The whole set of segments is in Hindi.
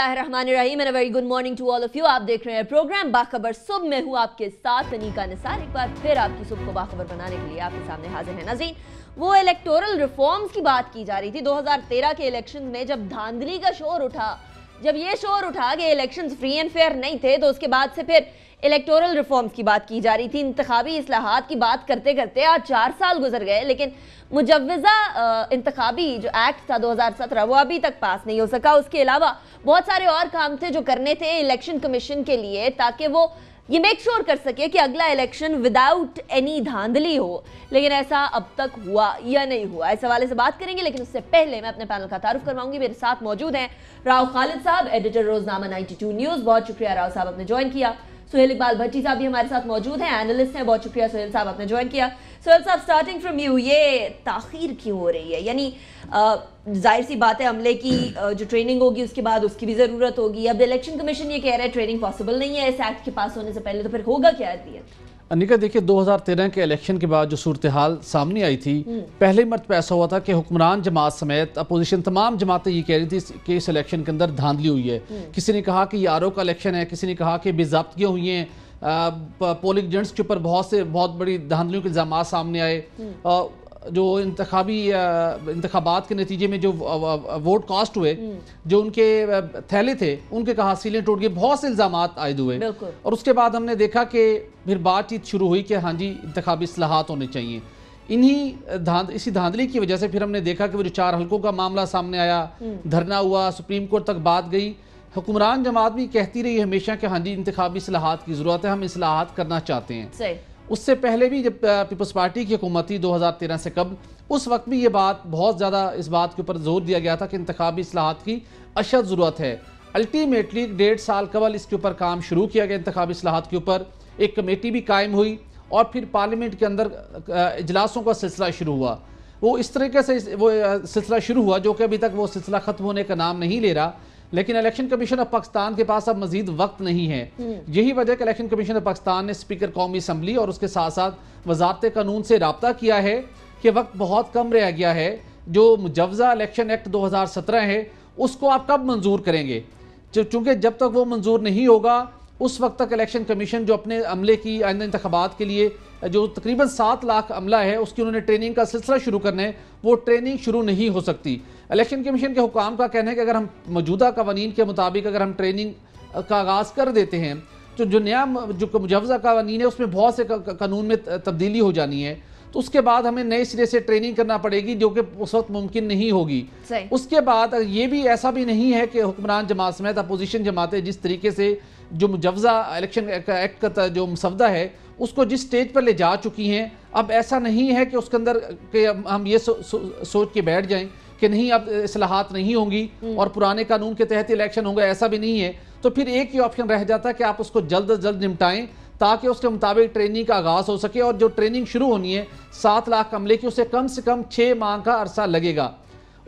बिस्मिल्लाम very good morning to all of you आप देख रहे हैं प्रोग्राम बाखबर सुबह में हूँ आपके साथ अनिका निसार एक बार फिर आपकी सुबह को बाखबर बनाने के लिए आपके सामने हाजिर है नजीन वो इलेक्टोरल रिफॉर्म्स की बात की जा रही थी 2013 के इलेक्शन में जब धांधली का शोर उठा जब ये शोर उठा कि इलेक्शन फ्री एंड फेयर नहीं थे तो उसके बाद से फिर इलेक्टोरल रिफॉर्म्स की बात की जा रही थी इंतबी असलाहत की बात करते करते आज चार साल गुजर गए लेकिन मुजवज़ा इंतबी जो एक्ट था 2017 वो अभी तक पास नहीं हो सका उसके अलावा बहुत सारे और काम थे जो करने थे इलेक्शन कमीशन के लिए ताकि वो ये मेक श्योर sure कर सके कि अगला इलेक्शन विदाउट एनी धांधली हो लेकिन ऐसा अब तक हुआ या नहीं हुआ इस हवाले से बात करेंगे लेकिन उससे पहले मैं अपने पैनल का तारुफ करवाऊंगी मेरे साथ मौजूद हैं राव खालिद साहब एडिटर रोजनामा 92 न्यूज़ बहुत शुक्रिया राव साहब आपने ज्वाइन किया सुहेल इकबाल भट्टी साहब भी हमारे साथ मौजूद हैं एनालिस्ट हैं बहुत शुक्रिया सुहेल साहब आपने ज्वाइन किया सुहेल साहब स्टार्टिंग फ्रॉम यू ये ताखिर क्यों हो रही है यानी जाहिर सी बात है अमले की जो ट्रेनिंग होगी उसके बाद उसकी भी ज़रूरत होगी अब इलेक्शन कमीशन ये कह रहा है ट्रेनिंग पॉसिबल नहीं है इस एक्ट के पास होने से पहले तो फिर होगा क्या एट अनिका देखिए 2013 के इलेक्शन के बाद जो सूरत हाल सामने आई थी हम्म। पहले पर ऐसा हुआ था कि हुक्मरान जमात समेत अपोजिशन तमाम जमातें ये कह रही थी कि इस इलेक्शन के अंदर धांधली हुई है हम्म। किसी ने कहा कि ये आर का इलेक्शन है किसी ने कहा कि बेजाबतियाँ हुई हैं पोलिंग एजेंट्स के ऊपर बहुत से बहुत बड़ी धांधलियों के इल्ज़ाम सामने आए हम्म। जो इंतबी इंतबात के नतीजे में जो वोट कास्ट हुए हम्म। जो उनके थैले थे उनके कहा सीलें टूट गई बहुत से इल्ज़ाम आयद हुए और उसके बाद हमने देखा कि फिर बातचीत शुरू हुई कि हाँ जी इंतबी असलाहत होने चाहिए इन्हीं धांध इसी धांधली की वजह से फिर हमने देखा कि वो जो चार हलकों का मामला सामने आया हम्म। धरना हुआ सुप्रीम कोर्ट तक बात गई हुक्मरान जमात भी कहती रही हमेशा कि हाँ जी इंतबी असलाहत की ज़रूरत है हम असलाहत करना चाहते हैं उससे पहले भी जब पीपल्स पार्टी की हुकूमत हज़ार तेरह से कब उस वक्त भी ये बात बहुत ज़्यादा इस बात के ऊपर जोर दिया गया था कि इंतबी असलाहत की अशद ज़रूरत है अल्टीमेटली डेढ़ साल कबल इसके ऊपर काम शुरू किया गया इंतबी असलाहत के ऊपर एक कमेटी भी कायम हुई और फिर पार्लियामेंट के अंदर इजलासों का सिलसिला शुरू हुआ वो इस तरीके से वो सिलसिला शुरू हुआ जो कि अभी तक वो सिलसिला ख़त्म होने का नाम नहीं ले रहा लेकिन इलेक्शन कमीशन ऑफ पाकिस्तान के पास अब मजीद वक्त नहीं है हम्म। यही वजह कि इलेक्शन कमीशन ऑफ पाकिस्तान ने स्पीकर कौमी असम्बली और उसके साथ साथ वजारत कानून से रबता किया है कि वक्त बहुत कम रह गया है जो मुजवजा इलेक्शन एक्ट दो हज़ार सत्रह है उसको आप कब मंजूर करेंगे चूँकि जब तक वो मंजूर नहीं होगा उस वक्त तक इलेक्शन कमीशन जो अपने अमले की आइंदा इंतबात के लिए जो तकरीबन सात लाख अमला है उसकी उन्होंने ट्रेनिंग का सिलसिला शुरू करना है वो ट्रेनिंग शुरू नहीं हो सकती इलेक्शन कमीशन के हुकाम का कहना है कि अगर हम मौजूदा कवानीन के मुताबिक अगर हम ट्रेनिंग का आगाज़ कर देते हैं तो जो नया जो मुजवजा कवानीन है उसमें बहुत से कानून में तब्दीली हो जानी है तो उसके बाद हमें नए सिरे से ट्रेनिंग करना पड़ेगी जो कि उस वक्त मुमकिन नहीं होगी उसके बाद ये भी ऐसा भी नहीं है कि हुक्मरान जमात समेत अपोजिशन जमातें जिस तरीके से जो मुजवजा इलेक्शन एक्ट का जो मुसवदा है उसको जिस स्टेज पर ले जा चुकी हैं अब ऐसा नहीं है कि उसके अंदर के हम ये सो, सो, सोच के बैठ जाएं कि नहीं अब असलाहत नहीं होंगी हम्म। और पुराने कानून के तहत इलेक्शन होंगे ऐसा भी नहीं है तो फिर एक ही ऑप्शन रह जाता है कि आप उसको जल्द अज जल्द निपटाएं ताकि उसके मुताबिक ट्रेनिंग का आगाज़ हो सके और जो ट्रेनिंग शुरू होनी है सात लाख अमले की उसे कम से कम छः माह का अरसा लगेगा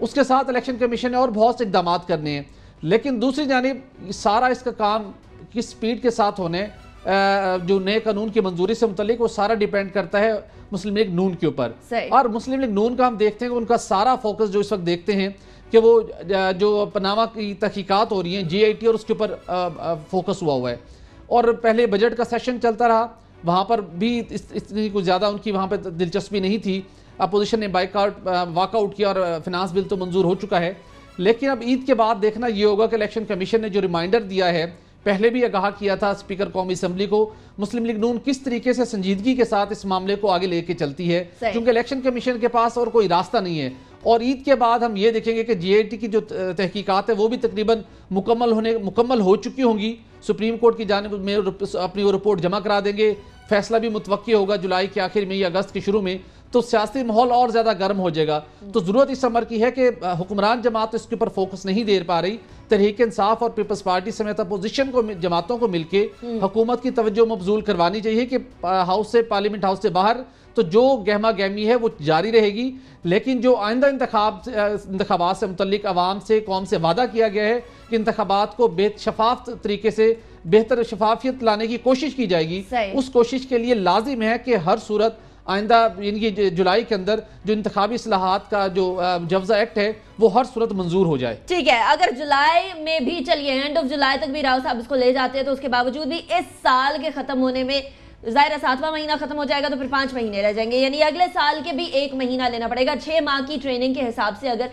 उसके साथ इलेक्शन कमीशन ने और बहुत से इकदाम करने हैं लेकिन दूसरी जानब सारा इसका काम किस स्पीड के साथ होने जो नए कानून की मंजूरी से मुतलिक वो सारा डिपेंड करता है मुस्लिम लीग नून के ऊपर और मुस्लिम लीग नून का हम देखते हैं उनका सारा फोकस जो इस वक्त देखते हैं कि वो जो पनामा की तहकीकत हो रही आई टी और उसके ऊपर फोकस हुआ हुआ है और पहले बजट का सेशन चलता रहा वहाँ पर भी इतनी कुछ ज़्यादा उनकी वहाँ पर दिलचस्पी नहीं थी अपोजिशन ने बाइकआउट वाकआउट किया और फिनांस बिल तो मंजूर हो चुका है लेकिन अब ईद के बाद देखना ये होगा कि इलेक्शन कमीशन ने जो रिमाइंडर दिया है पहले भी आगाह किया था स्पीकर कौमी असम्बली को मुस्लिम लीग नून किस तरीके से संजीदगी के साथ इस मामले को आगे लेके चलती है क्योंकि इलेक्शन कमीशन के पास और कोई रास्ता नहीं है और ईद के बाद हम ये देखेंगे कि जीएटी की जो तहकीकात है वो भी तकरीबन मुकम्मल होने मुकम्मल हो चुकी होंगी सुप्रीम कोर्ट की जानब में अपनी वो रिपोर्ट जमा करा देंगे फैसला भी मुतव होगा जुलाई के आखिर में या अगस्त के शुरू में तो सियासी माहौल और ज़्यादा गर्म हो जाएगा तो ज़रूरत इस समर की है कि हुक्मरान जमात इसके ऊपर फोकस नहीं दे पा रही तहरीक इंसाफ और पीपल्स पार्टी समेत अपोजिशन को जमातों को मिलकर हम्म। हुकूमत की तवज्जो मबजूल करवानी चाहिए कि हाउस से पार्लियामेंट हाउस से बाहर तो जो गहमा गहमी है वो जारी रहेगी लेकिन जो आइंदा इंतबात से मुतलिक आवाम से कौम से वादा किया गया है कि इंतबात को बेहद शफाफ तरीके से बेहतर शफाफियत लाने की कोशिश की जाएगी उस कोशिश के लिए लाजिम है कि हर सूरत आइंदा इनकी जुलाई के अंदर जो इंतबी असलाहत का जो जवजा एक्ट है वो हर सूरत मंजूर हो जाए ठीक है अगर जुलाई में भी चलिए एंड ऑफ जुलाई तक भी राव साहब इसको ले जाते हैं तो उसके बावजूद भी इस साल के खत्म होने में जाहिर है सातवां महीना खत्म हो जाएगा तो फिर पांच महीने रह जाएंगे यानी अगले साल के भी एक महीना लेना पड़ेगा छह माह की ट्रेनिंग के हिसाब से अगर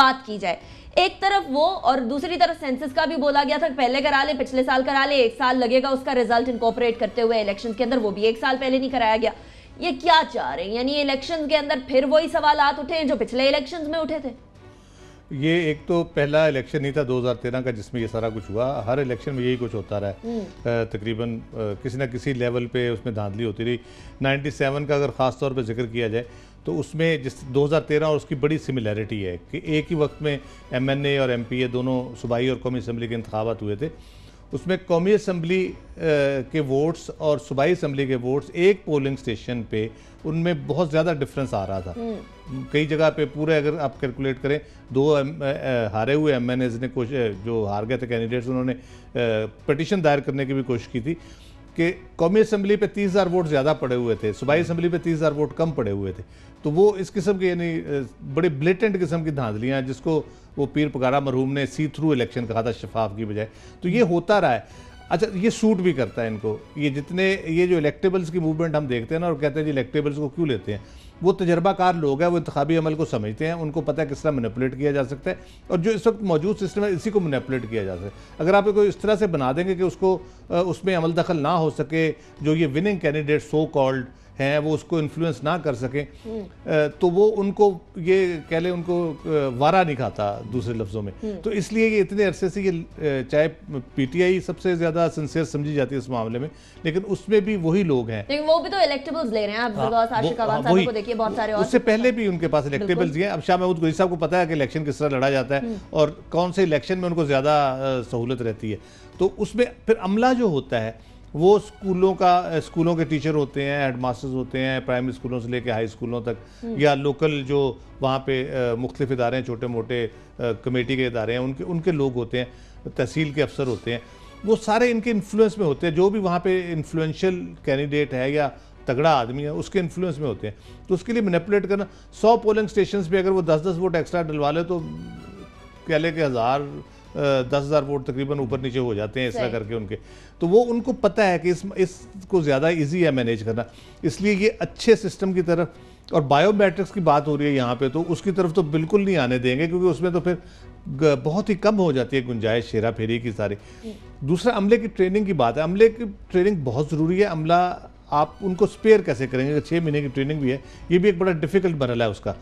बात की जाए एक तरफ वो और दूसरी तरफ सेंसिस का भी बोला गया था पहले करा ले पिछले साल करा ले एक साल लगेगा उसका रिजल्ट इनकॉपरेट करते हुए इलेक्शन के अंदर वो भी एक साल पहले नहीं कराया गया ये क्या चाह रहे हैं यानी इलेक्शन के अंदर फिर वही सवाल उठे जो पिछले इलेक्शन में उठे थे ये एक तो पहला इलेक्शन नहीं था 2013 का जिसमें ये सारा कुछ हुआ हर इलेक्शन में यही कुछ होता रहा है हम्म। तकरीबन किसी ना किसी लेवल पे उसमें धांधली होती रही 97 का अगर ख़ास तौर पे जिक्र किया जाए तो उसमें जिस 2013 और उसकी बड़ी सिमिलैरिटी है कि एक ही वक्त में एमएनए और एमपीए दोनों सूबाई और कौमी असम्बली के इंतबात हुए थे उसमें कौमी असम्बली के वोट्स और सूबाई असम्बली के वोट्स एक पोलिंग स्टेशन पे उनमें बहुत ज़्यादा डिफरेंस आ रहा था हम्म। कई जगह पे पूरे अगर आप कैलकुलेट करें दो हारे हुए एम ने कोशिश जो हार गए थे कैंडिडेट्स उन्होंने पटिशन दायर करने की भी कोशिश की थी कि कौमी असम्बली पे तीस हज़ार वोट ज़्यादा पड़े हुए थे सूबाई असम्बली पे तीस हज़ार वोट कम पड़े हुए थे तो वो इस किस्म के यानी बड़े ब्लेटेंट किस्म की धांधलियाँ जिसको वो पीर पकारा मरहूम ने सी थ्रू इलेक्शन कहा था शफाफ की बजाय तो ये होता रहा है अच्छा ये सूट भी करता है इनको ये जितने ये जो इलेक्टेबल्स की मूवमेंट हम देखते हैं ना और कहते हैं जी इलेक्टेबल्स को क्यों लेते हैं वो तजर्बाकार लोग हैं वो इंतबी अमल को समझते हैं उनको पता है किस तरह मनीपुलेट किया जा सकता है और जो इस वक्त मौजूद सिस्टम है इसी को मनीपुलेट किया जा सकता है अगर आप इसको इस तरह से बना देंगे कि उसको उसमें अमल दखल ना हो सके जो ये विनिंग कैंडिडेट सो कॉल्ड हैं वो उसको इन्फ्लुएंस ना कर सकें हम्म। तो वो उनको ये कह लें उनको वारा नहीं खाता दूसरे लफ्ज़ों में हम्म। तो इसलिए ये इतने अरसे से ये चाहे पीटीआई सबसे ज़्यादा सिंसियर समझी जाती है इस मामले में लेकिन उसमें भी वही लोग हैं लेकिन वो भी तो इलेक्टेबल्स ले रहे हैं आप हाँ, को हाँ, देखिए बहुत सारे उससे पहले भी उनके पास इलेक्टेबल्स ये अब शाह महमूद गुरी साहब को पता है कि इलेक्शन किस तरह लड़ा जाता है हम्म। और कौन से इलेक्शन में उनको ज़्यादा सहूलत रहती है तो उसमें फिर अमला जो होता है वो स्कूलों का स्कूलों के टीचर होते हैं हेडमास्टर्स होते हैं प्राइमरी स्कूलों से लेकर हाई स्कूलों तक हम्म। या लोकल जो वहाँ पे मुख्तलिफ इदारे हैं छोटे मोटे कमेटी के इदारे हैं उनके उनके लोग होते हैं तहसील के अफसर होते हैं वो सारे इनके इन्फ्लुएंस में होते हैं जो भी वहाँ पे इन्फ्लुएंशियल कैंडिडेट है या तगड़ा आदमी है उसके इन्फ्लुएंस में होते हैं तो उसके लिए मैनिपुलेट करना सौ पोलिंग स्टेशन पर अगर वो दस दस वोट एक्स्ट्रा डलवा लें तो कह लें कि हज़ार दस हज़ार वोट तकरीबन ऊपर नीचे हो जाते हैं इस तरह करके उनके तो वो उनको पता है कि इस इसको ज़्यादा ईजी है मैनेज करना इसलिए ये अच्छे सिस्टम की तरफ और बायोमेट्रिक्स की बात हो रही है यहाँ पे तो उसकी तरफ तो बिल्कुल नहीं आने देंगे क्योंकि उसमें तो फिर बहुत ही कम हो जाती है गुंजाइश शेरा फेरी की सारी दूसरा अमले की ट्रेनिंग की बात है अमले की ट्रेनिंग बहुत ज़रूरी है अमला आप उनको स्पेयर कैसे करेंगे छः महीने की ट्रेनिंग भी है ये भी एक बड़ा डिफिकल्ट मरल है उसका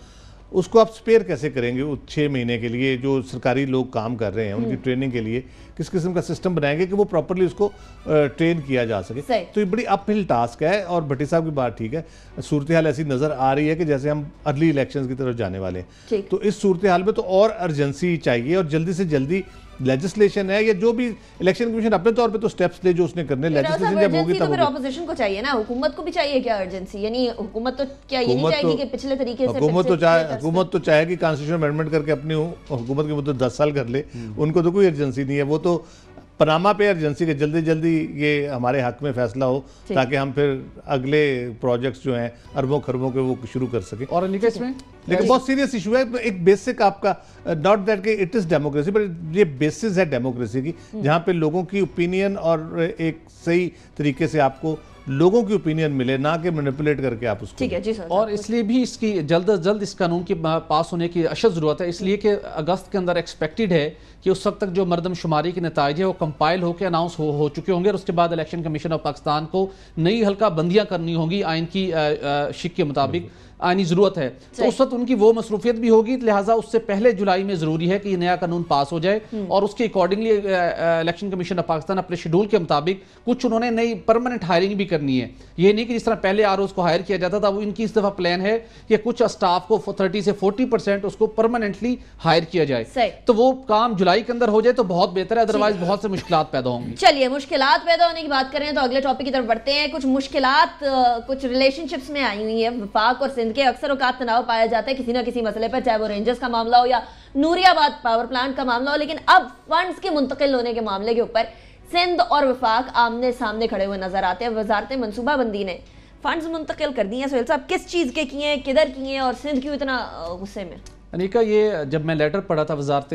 उसको आप स्पेयर कैसे करेंगे उस छः महीने के लिए जो सरकारी लोग काम कर रहे हैं उनकी ट्रेनिंग हम्म। के लिए किस किस्म का सिस्टम बनाएंगे कि वो प्रॉपरली उसको ट्रेन किया जा सके तो ये बड़ी अपहिल टास्क है और भट्टी साहब की बात ठीक है सूरत हाल ऐसी नज़र आ रही है कि जैसे हम अर्ली इलेक्शन की तरफ जाने वाले हैं तो इस सूरत हाल में तो और अर्जेंसी चाहिए और जल्दी से जल्दी लेजिस्लेशन है या जो भी इलेक्शन कमीशन अपने तौर पे तो स्टेप्स ले जो उसने करने लेजिस्लेशन जब होगी तो तब ऑपोजिशन को चाहिए ना हुकूमत को भी चाहिए क्या अर्जेंसी यानी हुकूमत तो क्या ये नहीं चाहेगी तो- कि पिछले तरीके से हुकूमत तो चाहे हुकूमत तो चाहे कि कॉन्स्टिट्यूशन अमेंडमेंट करके अपनी हुकूमत की मुद्दत दस साल कर ले हम्म। उनको तो कोई अर्जेंसी नहीं है वो तो पनामा पे एजेंसी के जल्दी जल्दी ये हमारे हक में फैसला हो ताकि हम फिर अगले प्रोजेक्ट्स जो हैं अरबों खरबों के वो शुरू कर सकें और इसमें लेकिन बहुत सीरियस इशू है तो एक बेसिक आपका नॉट दैट के इट इज़ डेमोक्रेसी बट ये बेसिस है डेमोक्रेसी की हम्म। जहाँ पे लोगों की ओपिनियन और एक सही तरीके से आपको लोगों की ओपिनियन मिले ना कि मैनिपुलेट करके आप उसको ठीक है जी सर और इसलिए भी इसकी जल्द अज जल्द इस कानून की पास होने की अशद ज़रूरत है इसलिए कि अगस्त के अंदर एक्सपेक्टेड है कि उस वक्त तक जो मरदमशुमारी के नतज है वो कंपाइल होकर अनाउंस हो, हो चुके होंगे और उसके बाद इलेक्शन कमीशन ऑफ पाकिस्तान को नई हल्का बंदियाँ करनी होंगी आइन की शिक के मुताबिक आनी ज़रूरत है तो उस वक्त उनकी वो मसरूफियत भी होगी लिहाजा उससे पहले जुलाई में ज़रूरी है कि नया कानून पास हो जाए हम्म। और उसके accordingly election commission of Pakistan अपने शेड्यूल के मुताबिक कुछ उन्होंने नई परमानेंट हायरिंग भी करनी है ये नहीं कि जिस तरह पहले आर को हायर किया जाता था वो इनकी इस दफ़ा प्लान है कि कुछ स्टाफ को थर्टी से फोर्टी परसेंट उसको परमानेंटली हायर किया जाए तो वो काम जुलाई के अंदर हो जाए तो बहुत बेहतर है अदरवाइज बहुत से मुश्किल पैदा होंगी चलिए मुश्किल पैदा होने की बात करें तो अगले टॉपिक की तरफ बढ़ते हैं कुछ मुश्किल कुछ रिलेशनशिप्स में आई हुई है वफाक और के अक्सर औकात तनाव पाया जाता है किसी ना किसी मसले पर चाहे वो रेंजर्स का मामला हो या नूरियाबाद पावर प्लांट का मामला हो लेकिन अब फंड्स के मुंतकिल होने के मामले के ऊपर सिंध और विफाक आमने सामने खड़े हुए नजर आते हैं वजारत मनसूबाबंदी ने फंड मुंतकिल कर दिए सोहेल साहब किस चीज़ के किए हैं किधर किए हैं और सिंध क्यों इतना गुस्से में अनिका ये जब मैं लेटर पढ़ा था वजारत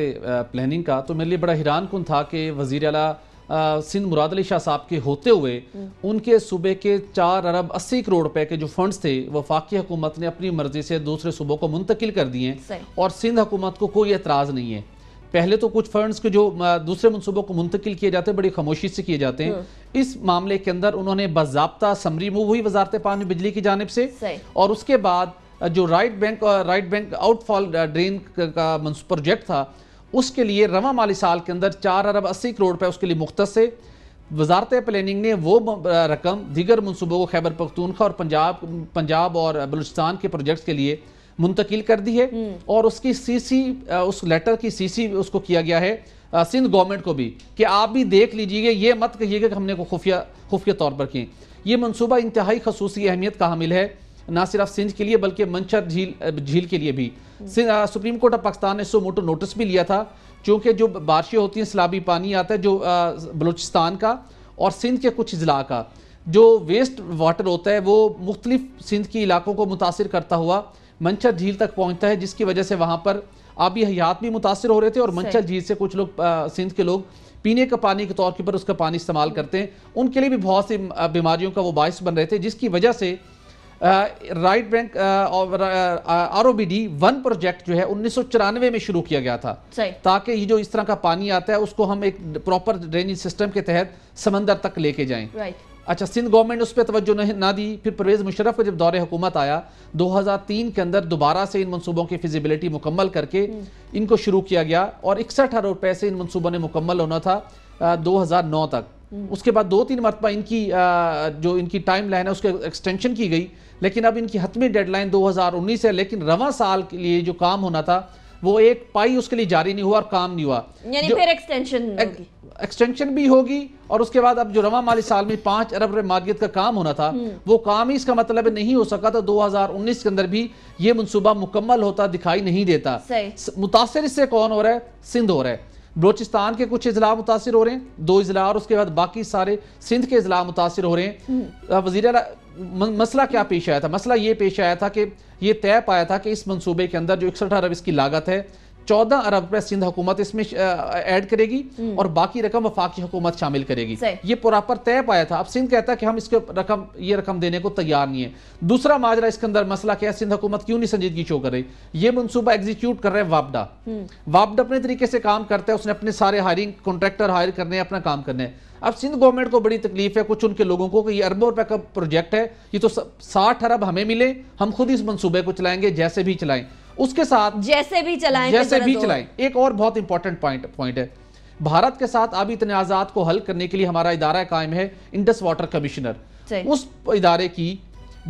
प्लानिंग का तो मेरे लिए बड़ा हैरान कन था कि वज़ी अला सिंध मुराद अली शाह साहब के होते हुए उनके सूबे के चार अरब अस्सी करोड़ रुपए के जो फंड्स थे वफाकी हुकूमत ने अपनी मर्जी से दूसरे सूबों को मुंतकिल कर दिए और सिंध हुकूमत को कोई एतराज़ नहीं है पहले तो कुछ फंड्स के जो दूसरे मनसूबों को मुंतकिल किए जाते हैं बड़ी खामोशी से किए जाते हैं हम्म। इस मामले के अंदर उन्होंने बाबा समरी मूव हुई वजारत पानी बिजली की जानब से और उसके बाद जो right bank right bank outfall drain का प्रोजेक्ट था उसके लिए रवा माली साल के अंदर चार अरब अस्सी करोड़ रुपये उसके लिए मुख्त से वजारत प्लानिंग ने वो रकम दीगर मनसूबों को खैबर पख्तूनखा और पंजाब पंजाब और बलूचिस्तान के प्रोजेक्ट्स के लिए मुंतकिल कर दी है हम्म। और उसकी सी सी उस लेटर की सी सी उसको किया गया है सिंध गवर्नमेंट को भी कि आप भी देख लीजिए ये मत कहिएगा कि हमने को खुफिया खुफिया तौर पर किए ये मनसूबा इंतहाई खसूसी अहमियत का हामिल है ना सिर्फ सिंध के लिए बल्कि मंचर झील झील के लिए भी सुप्रीम कोर्ट ऑफ पाकिस्तान ने सो मोटो नोटिस भी लिया था क्योंकि जो बारिशें होती हैं सलाबी पानी आता है जो बलूचिस्तान का और सिंध के कुछ अजला का जो वेस्ट वाटर होता है वो मुख्तलिफ सिंध के इलाकों को मुतासर करता हुआ मंचर झील तक पहुँचता है जिसकी वजह से वहाँ पर आबी हयात भी मुतासर हो रहे थे और मंचर झील से कुछ लोग सिंध के लोग पीने का पानी के तौर के ऊपर उसका पानी इस्तेमाल करते हैं उनके लिए भी बहुत सी बीमारियों का वो बायस बन रहे थे जिसकी वजह से right bank R O B D one project जो है उन्नीस में शुरू किया गया था ताकि ये जो इस तरह का पानी आता है उसको हम एक प्रॉपर ड्रेनेज सिस्टम के तहत समंदर तक लेके जाएं अच्छा सिंध गवर्नमेंट उस पर तवज्जो नहीं ना दी फिर परवेज़ मुशरफ का जब दौरे हुकूमत आया 2003 के अंदर दोबारा से इन मनसूबों की फिजिबिलिटी मुकम्मल करके हम्म। इनको शुरू किया गया और इकसठ अरब रुपए से इन मनसूबों ने मुकम्मल होना था 2009 तक हम्म। उसके बाद दो तीन मरतबा इनकी जो इनकी टाइम लाइन है उसके एक्सटेंशन की गई लेकिन अब इनकी हतमी डेडलाइन 2019 है लेकिन रवा साल के लिए जो काम होना था वो एक पाई उसके लिए जारी नहीं हुआ और काम नहीं हुआ फिर एक्सटेंशन एक्सटेंशन भी होगी और उसके बाद अब जो रवा माली साल में पांच अरब मालियत का काम होना था हम्म। वो काम ही इसका मतलब नहीं हो सका तो 2019 के अंदर भी ये मनसूबा मुकम्मल होता दिखाई नहीं देता मुतासर इससे कौन हो रहा है सिंध हो रहा है बलोचिस्तान के कुछ अजला मुतासर हो रहे हैं दो अजला और उसके बाद बाकी सारे सिंध के अजला मुतासर हो रहे हैं हम्म। वजीर मसला क्या पेश आया था मसला ये पेश आया था कि ये तय पाया था कि इस मनसूबे के अंदर जो इकसठ अरब इसकी लागत है चौदह अरब रुपए सिंध हुकूमत इसमें ऐड करेगी हम्म। और बाकी रकम वफाकी हुकूमत शामिल करेगी ये प्रॉपर तय पाया था अब सिंध कहता कि हम इसके रकम ये रकम देने को तैयार नहीं है दूसरा माजरा इसके अंदर मसला क्या है सिंध हुकूमत क्यों नहीं संजीदगी शो कर रही ये मनसूबा एग्जीक्यूट कर रहे हैं वापडा हम्म। वापडा अपने तरीके से काम करता है उसने अपने सारे हायरिंग कॉन्ट्रैक्टर हायर करने अपना काम करने है अब सिंध गवर्नमेंट को बड़ी तकलीफ है कुछ उनके लोगों को कि ये अरबों रुपए का प्रोजेक्ट है ये तो साठ अरब हमें मिले हम खुद इस मनसूबे को चलाएंगे जैसे भी चलाएं उसके साथ जैसे भी चलाएं जैसे भी चलाएं एक और बहुत इंपॉर्टेंट पॉइंट पॉइंट है भारत के साथ अभी इतने आजाद को हल करने के लिए हमारा इदारा कायम है इंडस वाटर कमिश्नर उस इदारे की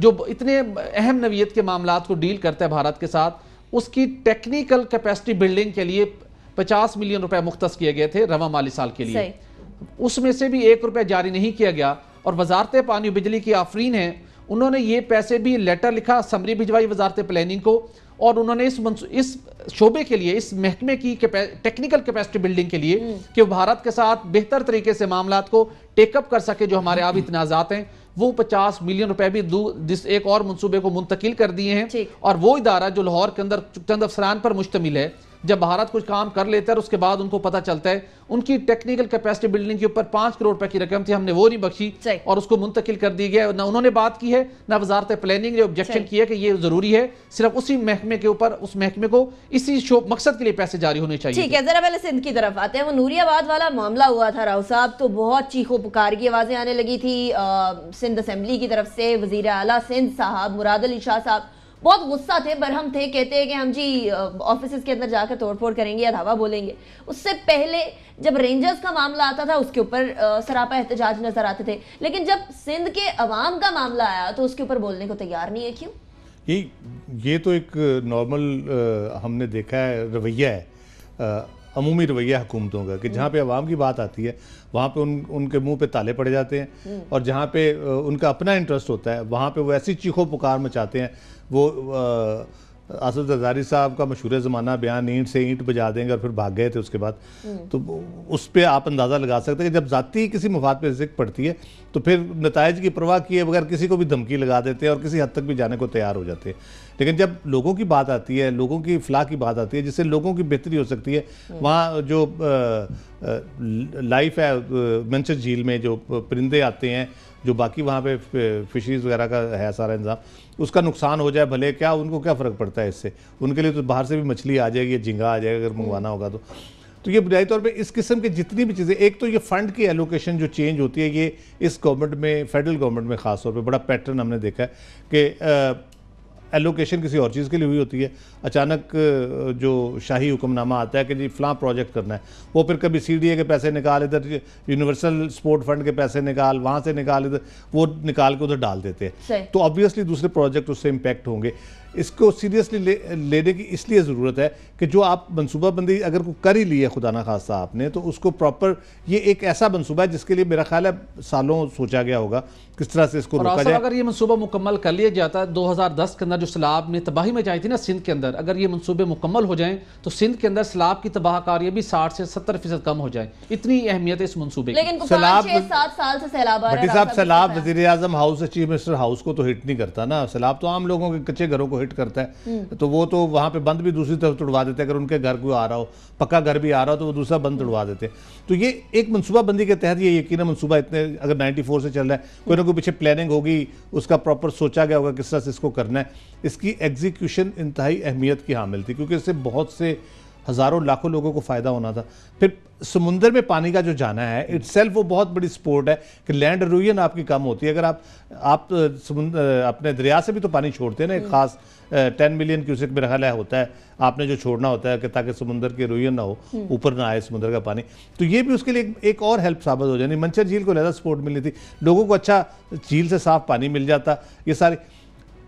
जो इतने अहम नवीयत के मामला को डील करता है भारत के साथ उसकी टेक्निकल कैपेसिटी बिल्डिंग के लिए 50 मिलियन रुपए मुख्त किए गए थे रवा माली साल के लिए उसमें से भी एक रुपया जारी नहीं किया गया और वजारत पानी बिजली की आफरीन है उन्होंने ये पैसे भी लेटर लिखा समरी भिजवाई वजारत प्लानिंग को और उन्होंने इस इस शोबे के लिए इस महकमे की टेक्निकल कैपेसिटी बिल्डिंग के लिए हम्म। कि भारत के साथ बेहतर तरीके से मामला को टेकअप कर सके जो हमारे आबी हम्म। तनाजात हैं वो 50 मिलियन रुपए भी जिस एक और मनसूबे को मुंतकिल कर दिए हैं और वो इदारा जो लाहौर के अंदर चंद अफसरान पर मुश्तमिल है जब भारत कुछ काम कर लेता है उसके बाद उनको पता चलता है उनकी टेक्निकल कैपेसिटी बिल्डिंग के ऊपर पांच करोड़ रुपए की रकम थी हमने वो नहीं बख्शी और उसको मुंतकिल कर दी गया ना उन्होंने बात की है ना वजारत प्लानिंग ने ऑब्जेक्शन किया कि ये जरूरी है सिर्फ उसी महकमे के ऊपर उस महकमे को इसी शो मकसद के लिए पैसे जारी होने चाहिए ठीक है जरा पहले सिंध की तरफ आते हैं वो नूरियाबाद वाला मामला हुआ था राव साहब तो बहुत चीखो पुकार की आवाजें आने लगी थी सिंध असेंबली की तरफ से वजीर अला सिंध साहब मुराद अली शाह साहब बहुत गुस्सा थे बरहम थे कहते हैं कि हम जी ऑफिस के अंदर जाकर तोड़फोड़ करेंगे या धावा बोलेंगे उससे पहले जब रेंजर्स का मामला आता था उसके ऊपर सरापा एहतजाज नजर आते थे लेकिन जब सिंध के अवाम का मामला आया तो उसके ऊपर बोलने को तैयार नहीं है क्यों ये ये तो एक नॉर्मल हमने देखा है रवैया है अमूमी रवैया हुकूमतों का कि जहाँ पे आवाम हम्म। की बात आती है वहाँ पे उन उनके मुंह पे ताले पड़े जाते हैं हम्म। और जहाँ पे उनका अपना इंटरेस्ट होता है वहाँ पे वो ऐसी चीखों पुकार मचाते हैं वो आसफ जदारी साहब का मशहूर ज़माना बयान ईंट से ईंट बजा देंगे और फिर भाग गए थे उसके बाद हम्म। तो उस पर आप अंदाज़ा लगा सकते हैं कि जब ज़ाती किसी मफाद पर जिक पड़ती है तो फिर नतज की परवाह किए बगैर किसी को भी धमकी लगा देते हैं और किसी हद तक भी जाने को तैयार हो जाते हैं लेकिन जब लोगों की बात आती है लोगों की फलाह की बात आती है जिससे लोगों की बेहतरी हो सकती है हम्म। वहाँ जो लाइफ है मंचर झील में जो परिंदे आते हैं जो बाकी वहाँ पे फिशरीज़ वगैरह का है सारा इंतजाम उसका नुकसान हो जाए भले क्या उनको क्या फ़र्क पड़ता है इससे उनके लिए तो बाहर से भी मछली आ जाएगी झिंगा आ जाएगा अगर हम्म। मंगवाना होगा तो तो ये बुनियादी तौर पे इस किस्म की जितनी भी चीज़ें एक तो ये फंड की एलोकेशन जो चेंज होती है ये इस गवर्नमेंट में फेडरल गवर्नमेंट में ख़ासतौर पर बड़ा पैटर्न हमने देखा है कि एलोकेशन किसी और चीज़ के लिए हुई होती है अचानक जो शाही हुक्मनामा आता है कि जी फ्लां प्रोजेक्ट करना है वो फिर कभी सी के पैसे निकाल इधर यूनिवर्सल स्पोर्ट फंड के पैसे निकाल वहाँ से निकाल इधर वो निकाल के उधर डाल देते हैं तो ऑब्वियसली दूसरे प्रोजेक्ट उससे इम्पैक्ट होंगे इसको सीरियसली ले, लेने की इसलिए ज़रूरत है कि जो आप मनसूबाबंदी अगर को कर ही ली है खुदा ना खासा आपने तो उसको प्रॉपर ये एक ऐसा मनसूबा है जिसके लिए मेरा ख्याल है सालों सोचा गया होगा किस तरह से इसको रोका जाए अगर ये मनसूबा मुकम्मल कर लिया जाता है दो हज़ार दस के अंदर जो सैलाब ने तबाही में जाई थी ना सिंध के अंदर अगर ये मनसूबे मुकम्मल हो जाएँ तो सिंध के अंदर सैलाब की तबाहकारी भी साठ से सत्तर फीसद कम हो जाए इतनी अहमियत है इस मनसूबे की सैलाब सैलाब सैलाब वजी अजम हाउस चीफ मिनिस्टर हाउस को तो हिट नहीं करता ना सैलाब तो आम लोगों के कच्चे घरों को हिट करता है हम्म। तो वो तो वहाँ पे बंद भी दूसरी तरफ तोड़वा देते हैं अगर उनके घर कोई आ रहा हो पक्का घर भी आ रहा हो तो वो दूसरा बंद हम्म। तोड़वा देते हैं तो ये एक मनसूबाबंदी के तहत ये यकीन मनसूबा इतने अगर नाइन्टी से चल रहा है कोई ना कोई पीछे प्लानिंग होगी उसका प्रॉपर सोचा गया होगा किस तरह से इसको करना है इसकी एग्जीक्यूशन इंतहाई अहमियत की हामिल थी क्योंकि इससे बहुत से हज़ारों लाखों लोगों को फ़ायदा होना था फिर समुंदर में पानी का जो जाना है सेल्फ हम्म। वो बहुत बड़ी स्पोर्ट है कि लैंड रूयन आपकी कम होती है अगर आप आप अपने दरिया से भी तो पानी छोड़ते हैं ना एक हम्म। खास टेन मिलियन में मेरा ख्याल होता है आपने जो छोड़ना होता है कि ताकि समुंदर के रोयन ना हो हम्म। ऊपर ना आए समुंदर का पानी तो ये भी उसके लिए एक और हेल्प साबित हो जानी मंचर झील को लहदा सपोर्ट मिली थी लोगों को अच्छा झील से साफ पानी मिल जाता ये सारी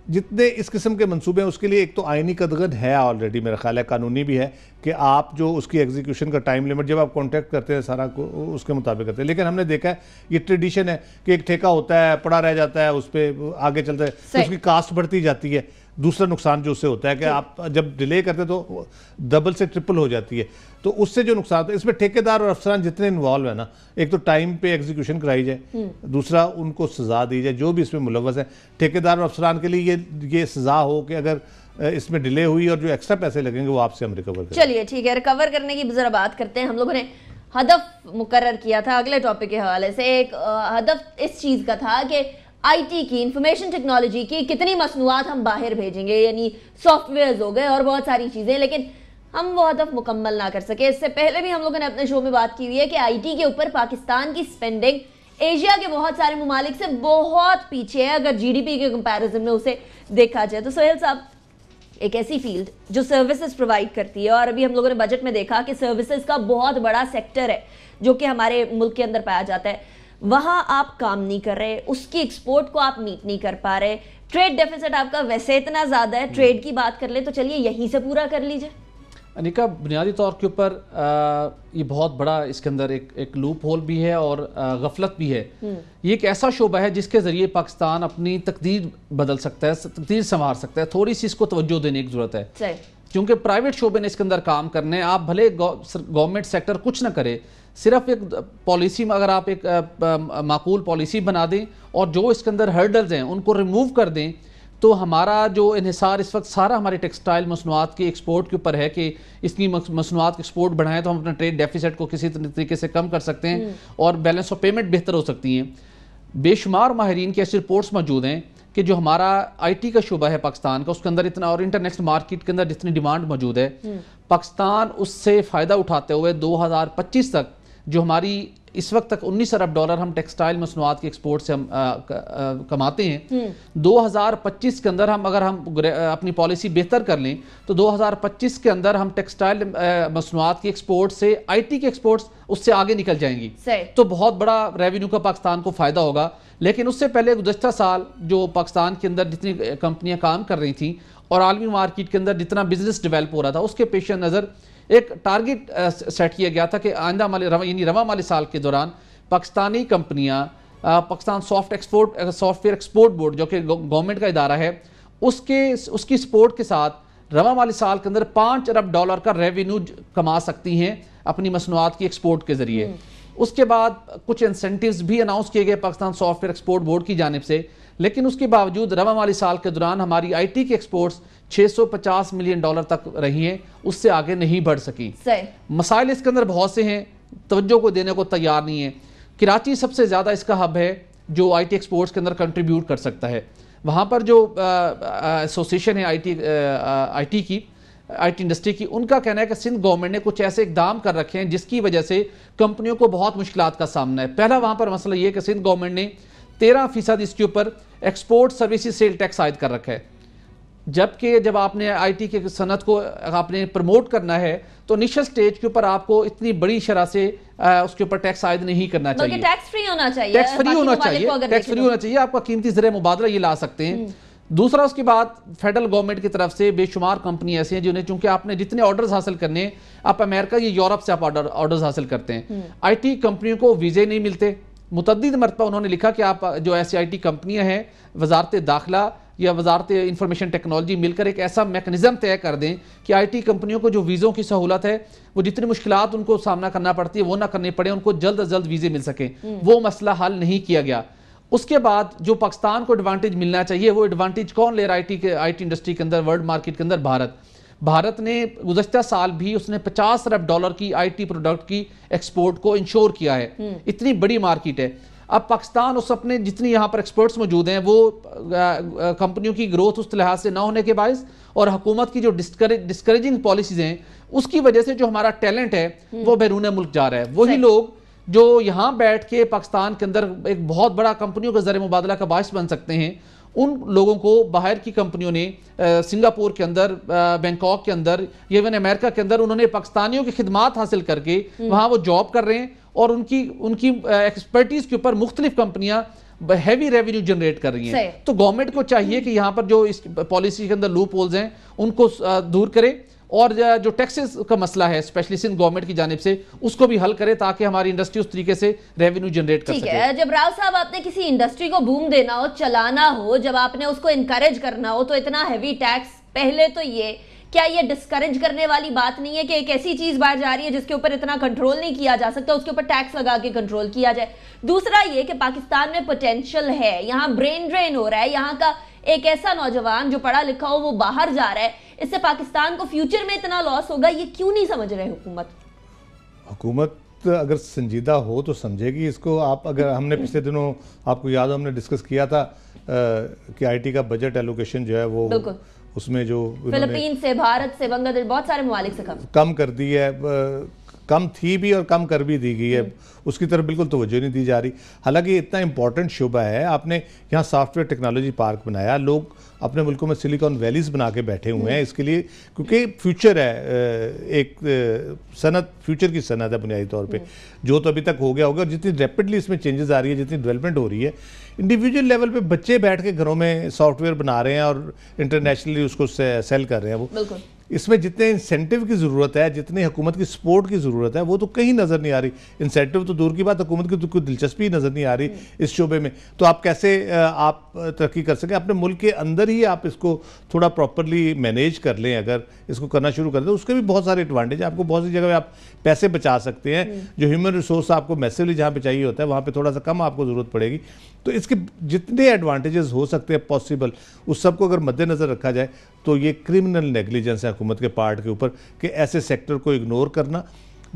जितने इस किस्म के मंसूबे हैं उसके लिए एक तो आइनी कदगद है ऑलरेडी मेरा ख्याल है कानूनी भी है कि आप जो उसकी एग्जीक्यूशन का टाइम लिमिट जब आप कॉन्टैक्ट करते हैं सारा को उसके मुताबिक करते हैं लेकिन हमने देखा है ये ट्रेडिशन है कि एक ठेका होता है पड़ा रह जाता है उस पर आगे चलता है तो उसकी कास्ट बढ़ती जाती है दूसरा नुकसान जो उससे होता है कि आप जब डिले करते तो डबल से ट्रिपल हो जाती है तो उससे जो नुकसान होता है इसमें ठेकेदार और अफसरान जितने इन्वॉल्व है ना एक तो टाइम पे एग्जीक्यूशन कराई जाए हम्म। दूसरा उनको सज़ा दी जाए जो भी इसमें मुलवस है ठेकेदार और अफसरान के लिए ये ये सज़ा हो कि अगर इसमें डिले हुई और जो एक्स्ट्रा पैसे लगेंगे वो आपसे हम रिकवर चलिए ठीक है रिकवर करने की जरा बात करते हैं हम लोगों ने हदफ मुकर किया था अगले टॉपिक के हवाले से एक हदफ इस चीज़ का था कि आईटी की इंफॉर्मेशन टेक्नोलॉजी की कितनी मसनूआत हम बाहर भेजेंगे यानी सॉफ्टवेयर हो गए और बहुत सारी चीज़ें लेकिन हम वो हदफ मुकम्मल ना कर सके इससे पहले भी हम लोगों ने अपने शो में बात की हुई है कि आईटी के ऊपर पाकिस्तान की स्पेंडिंग एशिया के बहुत सारे ममालिक से बहुत पीछे है अगर जीडीपी के कंपैरिजन में उसे देखा जाए तो सोहेल साहब एक ऐसी फील्ड जो सर्विसेज प्रोवाइड करती है और अभी हम लोगों ने बजट में देखा कि सर्विसेज का बहुत बड़ा सेक्टर है जो कि हमारे मुल्क के अंदर पाया जाता है वहाँ आप काम नहीं कर रहे उसकी एक्सपोर्ट को आप मीट नहीं कर पा रहे ट्रेड डेफिसिट आपका वैसे इतना ज़्यादा है ट्रेड की बात कर ले तो चलिए यहीं से पूरा कर लीजिए अनिका बुनियादी तौर के ऊपर ये बहुत बड़ा इसके अंदर एक एक लूप होल भी है और आ, गफलत भी है हम्म। ये एक ऐसा शोबा है जिसके ज़रिए पाकिस्तान अपनी तकदीर बदल सकता है तकदीर संवार सकता है थोड़ी सी इसको तवज्जो देने की ज़रूरत है क्योंकि प्राइवेट शोबे ने इसके अंदर काम करने आप भले गवर्नमेंट सेक्टर कुछ ना करे सिर्फ एक पॉलिसी में अगर आप एक माकूल पॉलिसी बना दें और जो इसके अंदर हर्डल्स हैं उनको रिमूव कर दें तो हमारा जो इहिसार इस वक्त सारा हमारे टेक्सटाइल मसनूआत के एक्सपोर्ट के ऊपर है कि इसकी मसनूआत एक्सपोर्ट बढ़ाएं तो हम अपना ट्रेड डेफिसिट को किसी तरीके से कम कर सकते हैं हम्म। और बैलेंस ऑफ पेमेंट बेहतर हो सकती हैं बेशुमार माहरीन की ऐसी रिपोर्ट्स मौजूद हैं कि जो हमारा आईटी का शुबा है पाकिस्तान का उसके अंदर इतना और इंटरनेशनल मार्केट के अंदर जितनी डिमांड मौजूद है हम्म। पाकिस्तान उससे फ़ायदा उठाते हुए पच्चीस तक जो हमारी इस वक्त तक 19 अरब डॉलर हम टेक्सटाइल मसनवाद की एक्सपोर्ट से हम आ, क, आ, कमाते हैं 2025 हम्म। के अंदर हम अगर हम अपनी पॉलिसी बेहतर कर लें तो 2025 के अंदर हम टेक्सटाइल मसनूआत की एक्सपोर्ट से आईटी के एक्सपोर्ट्स उससे आगे निकल जाएंगी तो बहुत बड़ा रेवेन्यू का पाकिस्तान को फ़ायदा होगा लेकिन उससे पहले गुजशत साल जो पाकिस्तान के अंदर जितनी कंपनियाँ काम कर रही थी और आलमी मार्केट के अंदर जितना बिजनेस डिवेल्प हो रहा था उसके पेश नज़र एक टारगेट सेट uh, किया गया था कि आइंदा माले रवा यानी रवा माली साल के दौरान पाकिस्तानी कंपनियाँ uh, Pakistan soft export software export board जो कि गवर्नमेंट का इदारा है उसके उसकी सपोर्ट के साथ रवा माली साल के अंदर पाँच अरब डॉलर का रेवेन्यू कमा सकती हैं अपनी मसनूआत की एक्सपोर्ट के ज़रिए हम्म। उसके बाद कुछ इंसेंटिव्स भी अनाउंस किए गए पाकिस्तान सॉफ्टवेयर एक्सपोर्ट बोर्ड की जानब से लेकिन उसके बावजूद रवा माली साल के दौरान हमारी आई टी की एक्सपोर्ट्स 650 मिलियन डॉलर तक रही हैं उससे आगे नहीं बढ़ सकी मसाइल इसके अंदर बहुत से हैं तवज्जो को देने को तैयार नहीं है कराची सबसे ज़्यादा इसका हब है जो आईटी एक्सपोर्ट्स के अंदर कंट्रीब्यूट कर सकता है वहाँ पर जो एसोसिएशन है आईटी आईटी की आईटी इंडस्ट्री की उनका कहना है कि सिंध गवर्नमेंट ने कुछ ऐसे इकदाम कर रखे हैं जिसकी वजह से कंपनियों को बहुत मुश्किल का सामना है पहला वहाँ पर मसला ये है कि सिंध गवर्नमेंट ने तेरह फीसद इसके ऊपर एक्सपोर्ट सर्विस सेल टैक्स आयद कर रखा है जबकि जब आपने आईटी के सनत को आपने प्रमोट करना है तो निश्चित स्टेज के ऊपर आपको इतनी बड़ी शरह से उसके ऊपर टैक्स आयद नहीं करना चाहिए टैक्स फ्री होना चाहिए टैक्स फ्री होना चाहिए टैक्स फ्री होना तो। चाहिए आपका कीमती जरिए मुबादला ये ला सकते हैं हम्म। दूसरा उसके बाद फेडरल गवर्नमेंट की तरफ से बेशुमार कंपनी ऐसी हैं जिन्हें चूंकि आपने जितने ऑर्डर्स हासिल करने आप अमेरिका या यूरोप से आप ऑर्डर ऑर्डर्स हासिल करते हैं आईटी हम्म। कंपनियों को वीज़े नहीं मिलते मुतद मरतबा उन्होंने लिखा कि आप जो ऐसी आई टी हैं वजारत दाखिला या वजारत इंफॉर्मेशन टेक्नोलॉजी मिलकर एक ऐसा मेकनिज़म तय कर दें कि आई टी कंपनियों को जो वीज़ों की सहूलत है वो जितनी मुश्किल उनको सामना करना पड़ती है वो ना करने पड़े उनको जल्द अज जल्द वीज़े मिल सकें हम्म। वो मसला हल नहीं किया गया उसके बाद जो पाकिस्तान को एडवांटेज मिलना चाहिए वो एडवांटेज कौन ले रहा है आई के आई इंडस्ट्री के अंदर वर्ल्ड मार्केट के अंदर भारत भारत ने गुजशत साल भी उसने 50 अरब डॉलर की आईटी प्रोडक्ट की एक्सपोर्ट को इंश्योर किया है हम्म। इतनी बड़ी मार्केट है अब पाकिस्तान उस अपने जितनी यहाँ पर एक्सपर्ट्स मौजूद हैं वो कंपनियों की ग्रोथ उस लिहाज से ना होने के बायस और हकूमत की जो डिस्करेजिंग पॉलिसीज़ हैं उसकी वजह से जो हमारा टैलेंट है वो हम्म। बैरून मुल्क जा रहा है वही लोग जो यहाँ बैठ के पाकिस्तान के अंदर एक बहुत बड़ा कंपनियों का जर मुबादला का बायस बन सकते हैं उन लोगों को बाहर की कंपनियों ने सिंगापुर के अंदर बैंकॉक के अंदर इवन अमेरिका के अंदर उन्होंने पाकिस्तानियों की खिदमत हासिल करके हम्म। वहाँ वो जॉब कर रहे हैं और उनकी उनकी एक्सपर्टीज के ऊपर मुख्तलिफ कंपनियां हैवी रेवेन्यू जनरेट कर रही हैं तो गवर्नमेंट को चाहिए कि यहाँ पर जो इस पॉलिसी के अंदर लूप होल्स हैं उनको दूर करें और जो टैक्सेस का मसला है स्पेशली सिंध गवर्नमेंट की जानब से उसको भी हल करे ताकि हमारी इंडस्ट्री उस तरीके से रेवेन्यू जनरेट कर ठीक है जब राव साहब आपने किसी इंडस्ट्री को बूम देना हो चलाना हो जब आपने उसको इनकरेज करना हो तो इतना हैवी टैक्स पहले तो ये क्या ये डिस्करेज करने वाली बात नहीं है कि एक ऐसी चीज बाहर जा रही है जिसके ऊपर इतना कंट्रोल नहीं किया जा सकता उसके ऊपर टैक्स लगा के कंट्रोल किया जाए दूसरा ये कि पाकिस्तान में पोटेंशियल है यहाँ ब्रेन ड्रेन हो रहा है यहाँ का एक ऐसा नौजवान जो पढ़ा लिखा हो वो बाहर जा रहा है इससे पाकिस्तान को फ्यूचर में इतना लॉस होगा ये क्यों नहीं समझ रहे हुकूमत हुकूमत अगर संजीदा हो तो समझेगी इसको आप अगर हमने पिछले दिनों आपको याद हो हमने डिस्कस किया था आ, कि आईटी का बजट एलोकेशन जो है वो उसमें जो फिलीपीन से भारत से बांग्लादेश बहुत सारे ममालिक से कम कम कर दी है कम थी भी और कम कर भी दी गई है हम्म। उसकी तरफ बिल्कुल तोज्जो नहीं दी जा रही हालांकि इतना इंपॉर्टेंट शुबा है आपने यहाँ सॉफ्टवेयर टेक्नोलॉजी पार्क बनाया लोग अपने मुल्कों में सिलिकॉन वैलीज बना के बैठे हुए हैं हम्म। इसके लिए क्योंकि फ्यूचर है एक सनत फ्यूचर की सनत है बुनियादी तौर पर हम्म। जो तो अभी तक हो गया होगा जितनी रेपिडली इसमें चेंजेस आ रही है जितनी डेवलपमेंट हो रही है इंडिविजुअल लेवल पे बच्चे बैठ के घरों में सॉफ्टवेयर बना रहे हैं और इंटरनेशनली उसको से, सेल कर रहे हैं वो इसमें जितने इंसेंटिव की ज़रूरत है जितनी हुकूमत की सपोर्ट की ज़रूरत है वो तो कहीं नज़र नहीं आ रही इंसेंटिव तो दूर की बात हुकूमत की तो कोई दिलचस्पी नज़र नहीं आ रही इस शोबे में तो आप कैसे आप तरक्की कर सकें अपने मुल्क के अंदर ही आप इसको थोड़ा प्रॉपरली मैनेज कर लें अगर इसको करना शुरू कर दें तो उसके भी बहुत सारे एडवांटेज हैं आपको बहुत सी जगह आप पैसे बचा सकते हैं हम्म। जो ह्यूमन रिसोर्स आपको मैसेवली जहाँ पर चाहिए होता है वहाँ पर थोड़ा सा कम आपको ज़रूरत पड़ेगी तो इसके जितने एडवांटेजेस हो सकते हैं पॉसिबल उस सब को अगर मद्देनज़र रखा जाए तो ये क्रिमिनल नेग्लिजेंस है हुकूमत के पार्ट के ऊपर कि ऐसे सेक्टर को इग्नोर करना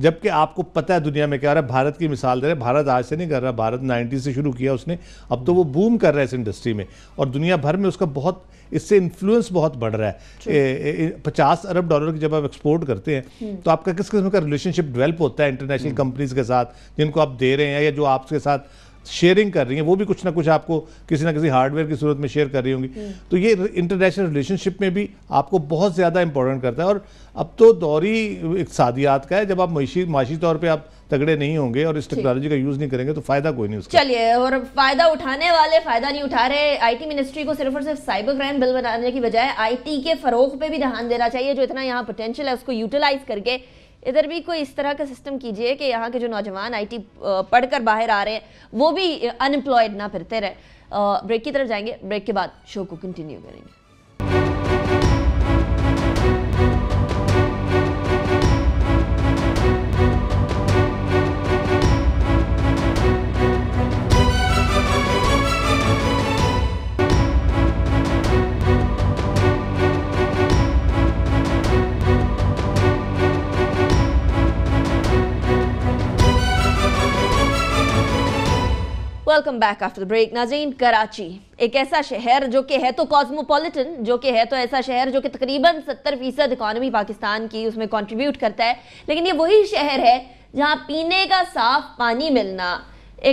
जबकि आपको पता है दुनिया में क्या रहा है भारत की मिसाल दे रहे भारत आज से नहीं कर रहा भारत 90 से शुरू किया उसने अब तो वो बूम कर रहा है इस इंडस्ट्री में और दुनिया भर में उसका बहुत इससे इन्फ्लुएंस बहुत बढ़ रहा है पचास अरब डॉलर की जब आप एक्सपोर्ट करते हैं हम्म। तो आपका किस किस्म का रिलेशनशिप डेवलप होता है इंटरनेशनल कंपनीज हम्म। के साथ जिनको आप दे रहे हैं या जो आपके साथ शेयरिंग कर रही हैं वो भी कुछ ना कुछ आपको किसी ना किसी हार्डवेयर की सूरत में शेयर कर रही होंगी हम्म। तो ये इंटरनेशनल रिलेशनशिप में भी आपको बहुत ज़्यादा इंपॉर्टेंट करता है और अब तो दौरी इकसादियात का है जब आप माशी तौर पर आप तगड़े नहीं होंगे और इस टेक्नोलॉजी का यूज नहीं करेंगे तो फायदा कोई नहीं उसका चलिए और फायदा उठाने वाले फायदा नहीं उठा रहे आईटी मिनिस्ट्री को सिर्फ और सिर्फ साइबर क्राइम बिल बनाने की बजाय आईटी के फरोख पे भी ध्यान देना चाहिए जो इतना यहाँ पोटेंशियल है उसको यूटिलाइज करके इधर भी कोई इस तरह का सिस्टम कीजिए कि यहाँ के जो नौजवान आईटी पढ़कर बाहर आ रहे हैं वो भी अनएम्प्लॉयड ना फिरते रहे ब्रेक की तरफ जाएंगे ब्रेक के बाद शो को कंटिन्यू करेंगे welcome back after the break नाजीन कराची एक ऐसा शहर जो कि है तो कॉस्मोपॉलिटन जो कि है तो ऐसा शहर जो कि तकरीबन सत्तर फीसद इकानमी पाकिस्तान की उसमें कंट्रीब्यूट करता है लेकिन ये वही शहर है जहाँ पीने का साफ पानी मिलना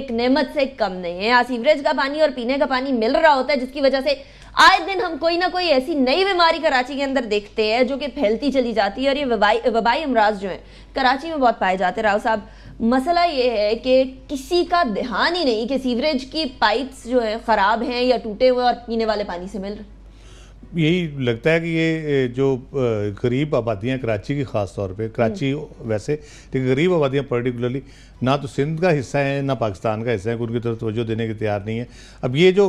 एक नेमत से कम नहीं है यहाँ सीवरेज का पानी और पीने का पानी मिल रहा होता है जिसकी वजह से आए दिन हम कोई ना कोई ऐसी नई बीमारी कराची के अंदर देखते हैं जो कि फैलती चली जाती है और ये वबाई वबाई अमराज जो है कराची में बहुत पाए जाते हैं राव साहब मसला ये है कि किसी का ध्यान ही नहीं कि सीवरेज की पाइप्स जो है ख़राब हैं या टूटे हुए और पीने वाले पानी से मिल रहे यही लगता है कि ये जो गरीब आबादियाँ कराची की ख़ास तौर पे कराची हम्म। वैसे लेकिन गरीब आबादियाँ पर्टिकुलरली ना तो सिंध का हिस्सा है ना पाकिस्तान का हिस्सा है उनकी तरफ तोजो देने के तैयार नहीं है अब ये जो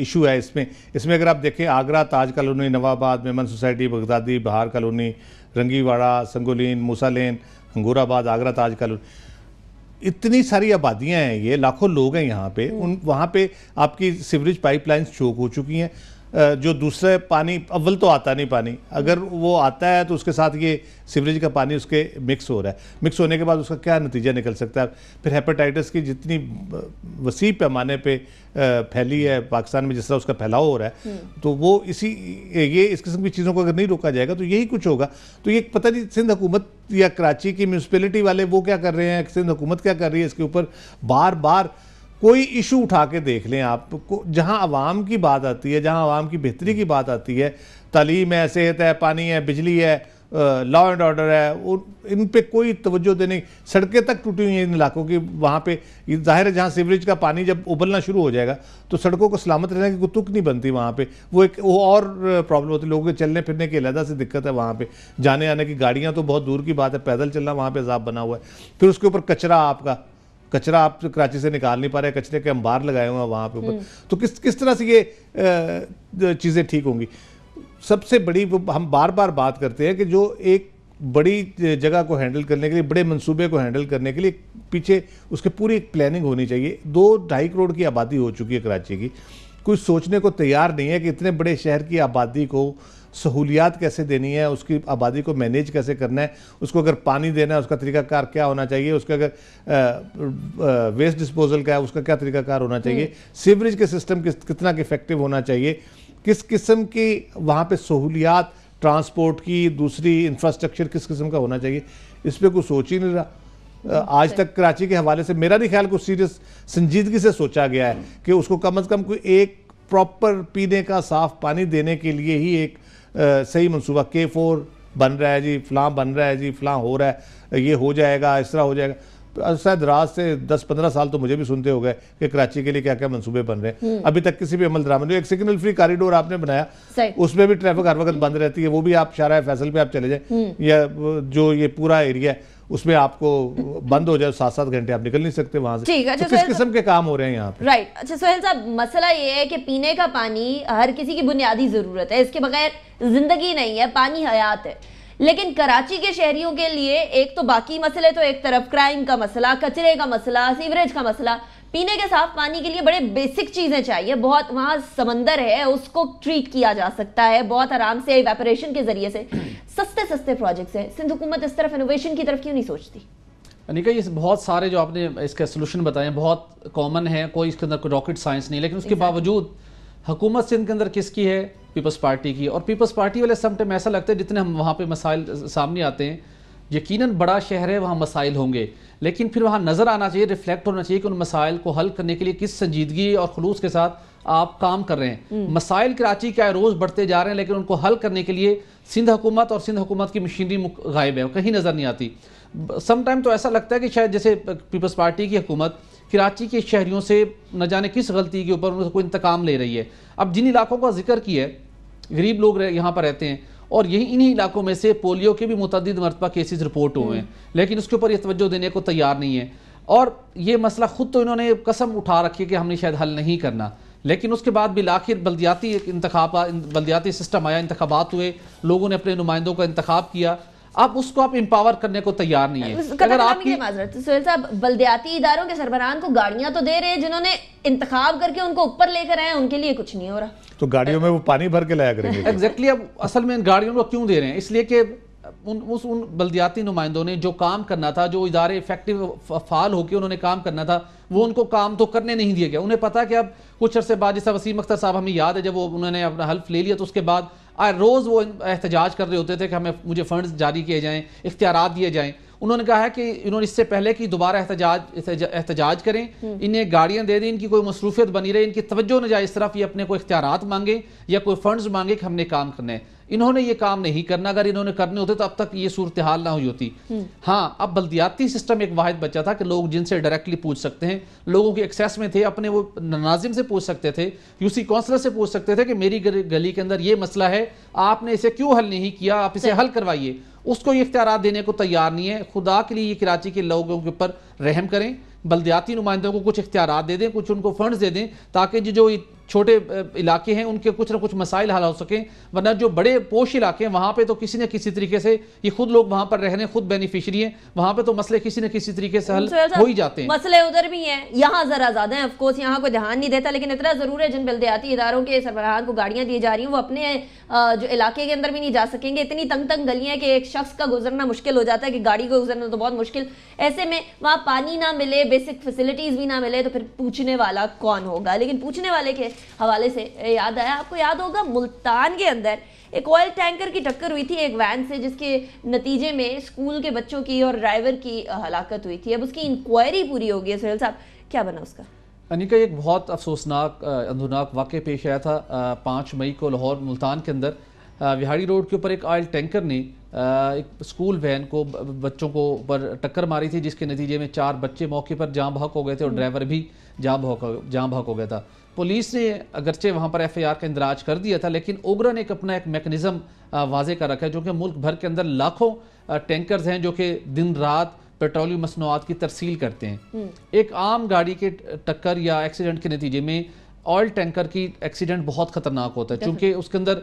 इशू है इसमें इसमें अगर आप देखें Agra Taj colony Nawabad Memon society Baghdadi Bahar colony Rangiwara Sangolain Musa lane हंगूराबाद आगरा ताज कॉलोनी इतनी सारी आबादियाँ हैं ये लाखों लोग हैं यहाँ पर उन वहाँ पर आपकी सीवरेज पाइपलाइंस चोक हो चुकी हैं जो दूसरे पानी अव्वल तो आता नहीं पानी अगर वो आता है तो उसके साथ ये सीवरेज का पानी उसके मिक्स हो रहा है मिक्स होने के बाद उसका क्या नतीजा निकल सकता है फिर हेपेटाइटिस की जितनी वसी पैमाने पे फैली है पाकिस्तान में जिस तरह उसका फैलाव हो रहा है हम्म। तो वो इसी ये इस किस्म की चीज़ों को अगर नहीं रोका जाएगा तो यही कुछ होगा तो ये पता नहीं सिंध हुकूमत या कराची की म्यूनसिपैलिटी वाले वो क्या कर रहे हैं सिंध हुकूमत क्या कर रही है इसके ऊपर बार बार कोई इशू उठा के देख लें आप को जहाँ आवाम की बात आती है जहाँ आवाम की बेहतरी की बात आती है तलीम है सेहत है पानी है बिजली है लॉ एंड ऑर्डर है और इन पे कोई तवज्जो देने सड़कें तक टूटी हुई हैं इन इलाकों की वहाँ पे जाहिर है जहाँ सीवरेज का पानी जब उबलना शुरू हो जाएगा तो सड़कों को सलामत रहने की तुक नहीं बनती वहाँ पे वो एक वो और प्रॉब्लम होती है लोगों के चलने फिरने की अलहदा से दिक्कत है वहाँ पर जाने आने की गाड़ियाँ तो बहुत दूर की बात है पैदल चलना वहाँ पर अजाब बना हुआ है फिर उसके ऊपर कचरा आपका कचरा आप कराची से निकाल नहीं पा रहे कचरे के अंबार लगाए हुए हैं वहाँ पे ऊपर हम्म। तो किस किस तरह से ये चीज़ें ठीक होंगी सबसे बड़ी हम बार बार बात करते हैं कि जो एक बड़ी जगह को हैंडल करने के लिए बड़े मंसूबे को हैंडल करने के लिए पीछे उसके पूरी एक प्लानिंग होनी चाहिए दो ढाई करोड़ की आबादी हो चुकी है कराची की कुछ सोचने को तैयार नहीं है कि इतने बड़े शहर की आबादी को सहूलियात कैसे देनी है उसकी आबादी को मैनेज कैसे करना है उसको अगर पानी देना है उसका तरीकाकार क्या होना चाहिए उसका अगर वेस्ट डिस्पोजल का है उसका क्या तरीकाकार होना चाहिए सीवरेज हम्म। के सिस्टम किस कितना इफेक्टिव होना चाहिए किस किस्म की वहाँ पे सहूलियात ट्रांसपोर्ट की दूसरी इंफ्रास्ट्रक्चर किस किस्म का होना चाहिए इस पर कुछ सोच ही नहीं रहा आज तक कराची के हवाले से मेरा नहीं ख्याल कुछ सीरियस संजीदगी से सोचा गया है कि उसको कम अज़ कम कोई एक प्रॉपर पीने का साफ़ पानी देने के लिए ही एक आ, सही मनसूबा के फोर बन रहा है जी फलां बन रहा है जी फलां हो रहा है ये हो जाएगा इस तरह हो जाएगा शायद रात से 10-15 साल तो मुझे भी सुनते हो गए कि कराची के लिए क्या क्या मंसूबे बन रहे हैं हम्म। अभी तक किसी भी अमल दरामद एक सिग्नल फ्री कॉरिडोर आपने बनाया उसमें भी ट्रैफिक हर वक्त बंद रहती है वो भी आप शारा फैसल पे आप चले जाए हम्म। या जो ये पूरा एरिया है उसमें आपको बंद हो जाए सात सात घंटे आप निकल नहीं सकते वहां से ठीक है तो अच्छा, किस किस्म के काम हो रहे हैं यहाँ पे राइट अच्छा सोहेल साहब मसला ये है कि पीने का पानी हर किसी की बुनियादी ज़रूरत है इसके बगैर ज़िंदगी नहीं है पानी हयात है लेकिन कराची के शहरियों के लिए एक तो बाकी मसले तो एक तरफ क्राइम का मसला कचरे का मसला सीवरेज का मसला पीने के साफ पानी के लिए बड़े बेसिक चीज़ें चाहिए बहुत वहाँ समंदर है उसको ट्रीट किया जा सकता है बहुत आराम से वेपरेशन के जरिए से सस्ते सस्ते प्रोजेक्ट्स हैं सिंध हुकूमत इस तरफ इनोवेशन की तरफ क्यों नहीं सोचती अनिका ये बहुत सारे जो आपने इसके सोल्यूशन बताए बहुत कॉमन है कोई इसके अंदर कोई रॉकेट साइंस नहीं लेकिन उसके बावजूद हुकूमत सिंध के अंदर किसकी है पीपल्स पार्टी की और पीपल्स पार्टी वाले समटाइम ऐसा लगता है जितने हम वहाँ पे मसाइल सामने आते हैं यकीनन बड़ा शहर है वहाँ मसाइल होंगे लेकिन फिर वहाँ नज़र आना चाहिए रिफ्लेक्ट होना चाहिए कि उन मसाइल को हल करने के लिए किस संजीदगी और खलूस के साथ आप काम कर रहे हैं हम्म। मसाइल कराची के रोज़ बढ़ते जा रहे हैं लेकिन उनको हल करने के लिए सिंध हुकूमत और सिंध हुकूमत की मशीनरी गायब है कहीं नज़र नहीं आती समटाइम तो ऐसा लगता है कि शायद जैसे पीपल्स पार्टी की हुकूमत कराची के शहरीों से न जाने किस गलती के ऊपर उनको इंतकाम ले रही है अब जिन इलाकों का जिक्र किया है गरीब लोग यहाँ पर रहते हैं और यही इन्हीं इलाकों में से पोलियो के भी मुतद मरतबा केसेज रिपोर्ट हुए हैं हम्म। लेकिन उसके ऊपर ये तवज्जो देने को तैयार नहीं है और ये मसला ख़ुद तो इन्होंने कसम उठा रखी है कि हमने शायद हल नहीं करना लेकिन उसके बाद भी आखिर बल्दियाती इंतबा बल्दियाती सिस्टम आया इंतबात हुए लोगों ने अपने नुमाइंदों का इंतखब किया आप उसको आप इम्पावर करने को तैयार नहीं है अगर आपकी बल्दियाती इधारों के सरबराहान को गाड़ियां तो दे रहे हैं जिन्होंने इंतखाब करके उनको ऊपर लेकर आए उनके लिए कुछ नहीं हो रहा तो गाड़ियों में वो पानी भर के लाया करेंगे एग्जैक्टली अब असल में इन गाड़ियों को क्यों दे रहे हैं इसलिए कि उन उस उन बल्दियाती नुमाइंदों ने जो काम करना था जो इदारे इफेक्टिव फाल होकर उन्होंने काम करना था वो उनको काम तो करने नहीं दिया गया उन्हें पता कि अब कुछ अरसे बाद जैसा वसीम अख्तर साहब हमें याद है जब वो उन्होंने अपना हल्फ ले लिया तो उसके बाद रोज़ वो एहतजाज कर रहे होते थे कि हमें मुझे फ़ंड्स जारी किए जाएँ इख्तियार दिए जाएँ उन्होंने कहा है कि इन्होंने इससे पहले कि दोबारा एहतजाज एहतजाज करें हम्म। इन्हें गाड़ियाँ दे दें इनकी कोई मसरूफियत बनी रहे इनकी तवज्जो न जाए इस तरफ ये अपने कोई इख्तियार मांगे या कोई फ़ंड्स मांगे कि हमने काम करना है इन्होंने ये काम नहीं करना अगर इन्होंने करने होते तो अब तक ये सूरत हाल ना हुई होती हम्म। हाँ अब बल्दियाती सिस्टम एक वाद बचा था कि लोग जिनसे डायरेक्टली पूछ सकते हैं लोगों के एक्सेस में थे अपने वो नाजिम से पूछ सकते थे यूसी काउंसलर से पूछ सकते थे कि मेरी गली के अंदर ये मसला है आपने इसे क्यों हल नहीं किया आप इसे हल करवाइए उसको ये इख्तियार देने को तैयार नहीं है खुदा के लिए ये कराची के लोगों के ऊपर रहम करें बल्दियाती नुमाइंदों को कुछ इख्तियार दे दें कुछ उनको फंड्स दे दें ताकि जो छोटे इलाके हैं उनके कुछ ना कुछ मसाइल हल हो सकें वरना जो बड़े पोश इलाके हैं वहाँ पर तो किसी न किसी तरीके से ये खुद लोग वहाँ पर रह रहे हैं खुद बेनिफिशरी हैं वहाँ पर तो मसले किसी न किसी तरीके से हल तो हो ही जाते हैं मसले उधर भी हैं यहाँ ज़रा ज़्यादा है ऑफकोर्स यहाँ कोई ध्यान नहीं देता लेकिन इतना ज़रूर है जिन बल्दियाती इदारों के सरबराहान को गाड़ियाँ दी जा रही हैं वो अपने जो इलाके के अंदर भी नहीं जा सकेंगे इतनी तंग तंग गलियाँ कि एक शख्स का गुजरना मुश्किल हो जाता है कि गाड़ी को गुजरना तो बहुत मुश्किल ऐसे में वहाँ पानी ना मिले बेसिक फैसिलिटीज़ भी ना मिले तो फिर पूछने वाला कौन होगा लेकिन पूछने वाले के हवाले से याद आया आपको याद होगा मुल्तान के अंदर एक ऑयल टैंकर की टक्कर हुई थी एक वैन से जिसके नतीजे में स्कूल के बच्चों की और ड्राइवर की हलाकत हुई थी अब उसकी इंक्वायरी पूरी हो गई है सुहेल साहब क्या बना उसका अनिका एक बहुत अफसोसनाक अंधुनाक वाक्य पेश आया था पाँच मई को लाहौर मुल्तान के अंदर विहाड़ी रोड के ऊपर एक ऑयल टैंकर ने एक स्कूल वैन को बच्चों को पर टक्कर मारी थी जिसके नतीजे में चार बच्चे मौके पर जाम भाग हो गए थे और ड्राइवर हम्म। भी जाम भाग जाम भाग हो गया था पुलिस ने अगरचे वहाँ पर एफआईआर का इंदराज कर दिया था लेकिन ओगरा ने एक अपना एक मेकनिज़म वाजे कर रखा है जो कि मुल्क भर के अंदर लाखों टैंकर्स हैं जो कि दिन रात पेट्रोलियम मसनूआत की तरसील करते हैं हम्म। एक आम गाड़ी के टक्कर या एक्सीडेंट के नतीजे में ऑयल टैंकर की एक्सीडेंट बहुत खतरनाक होता है क्योंकि उसके अंदर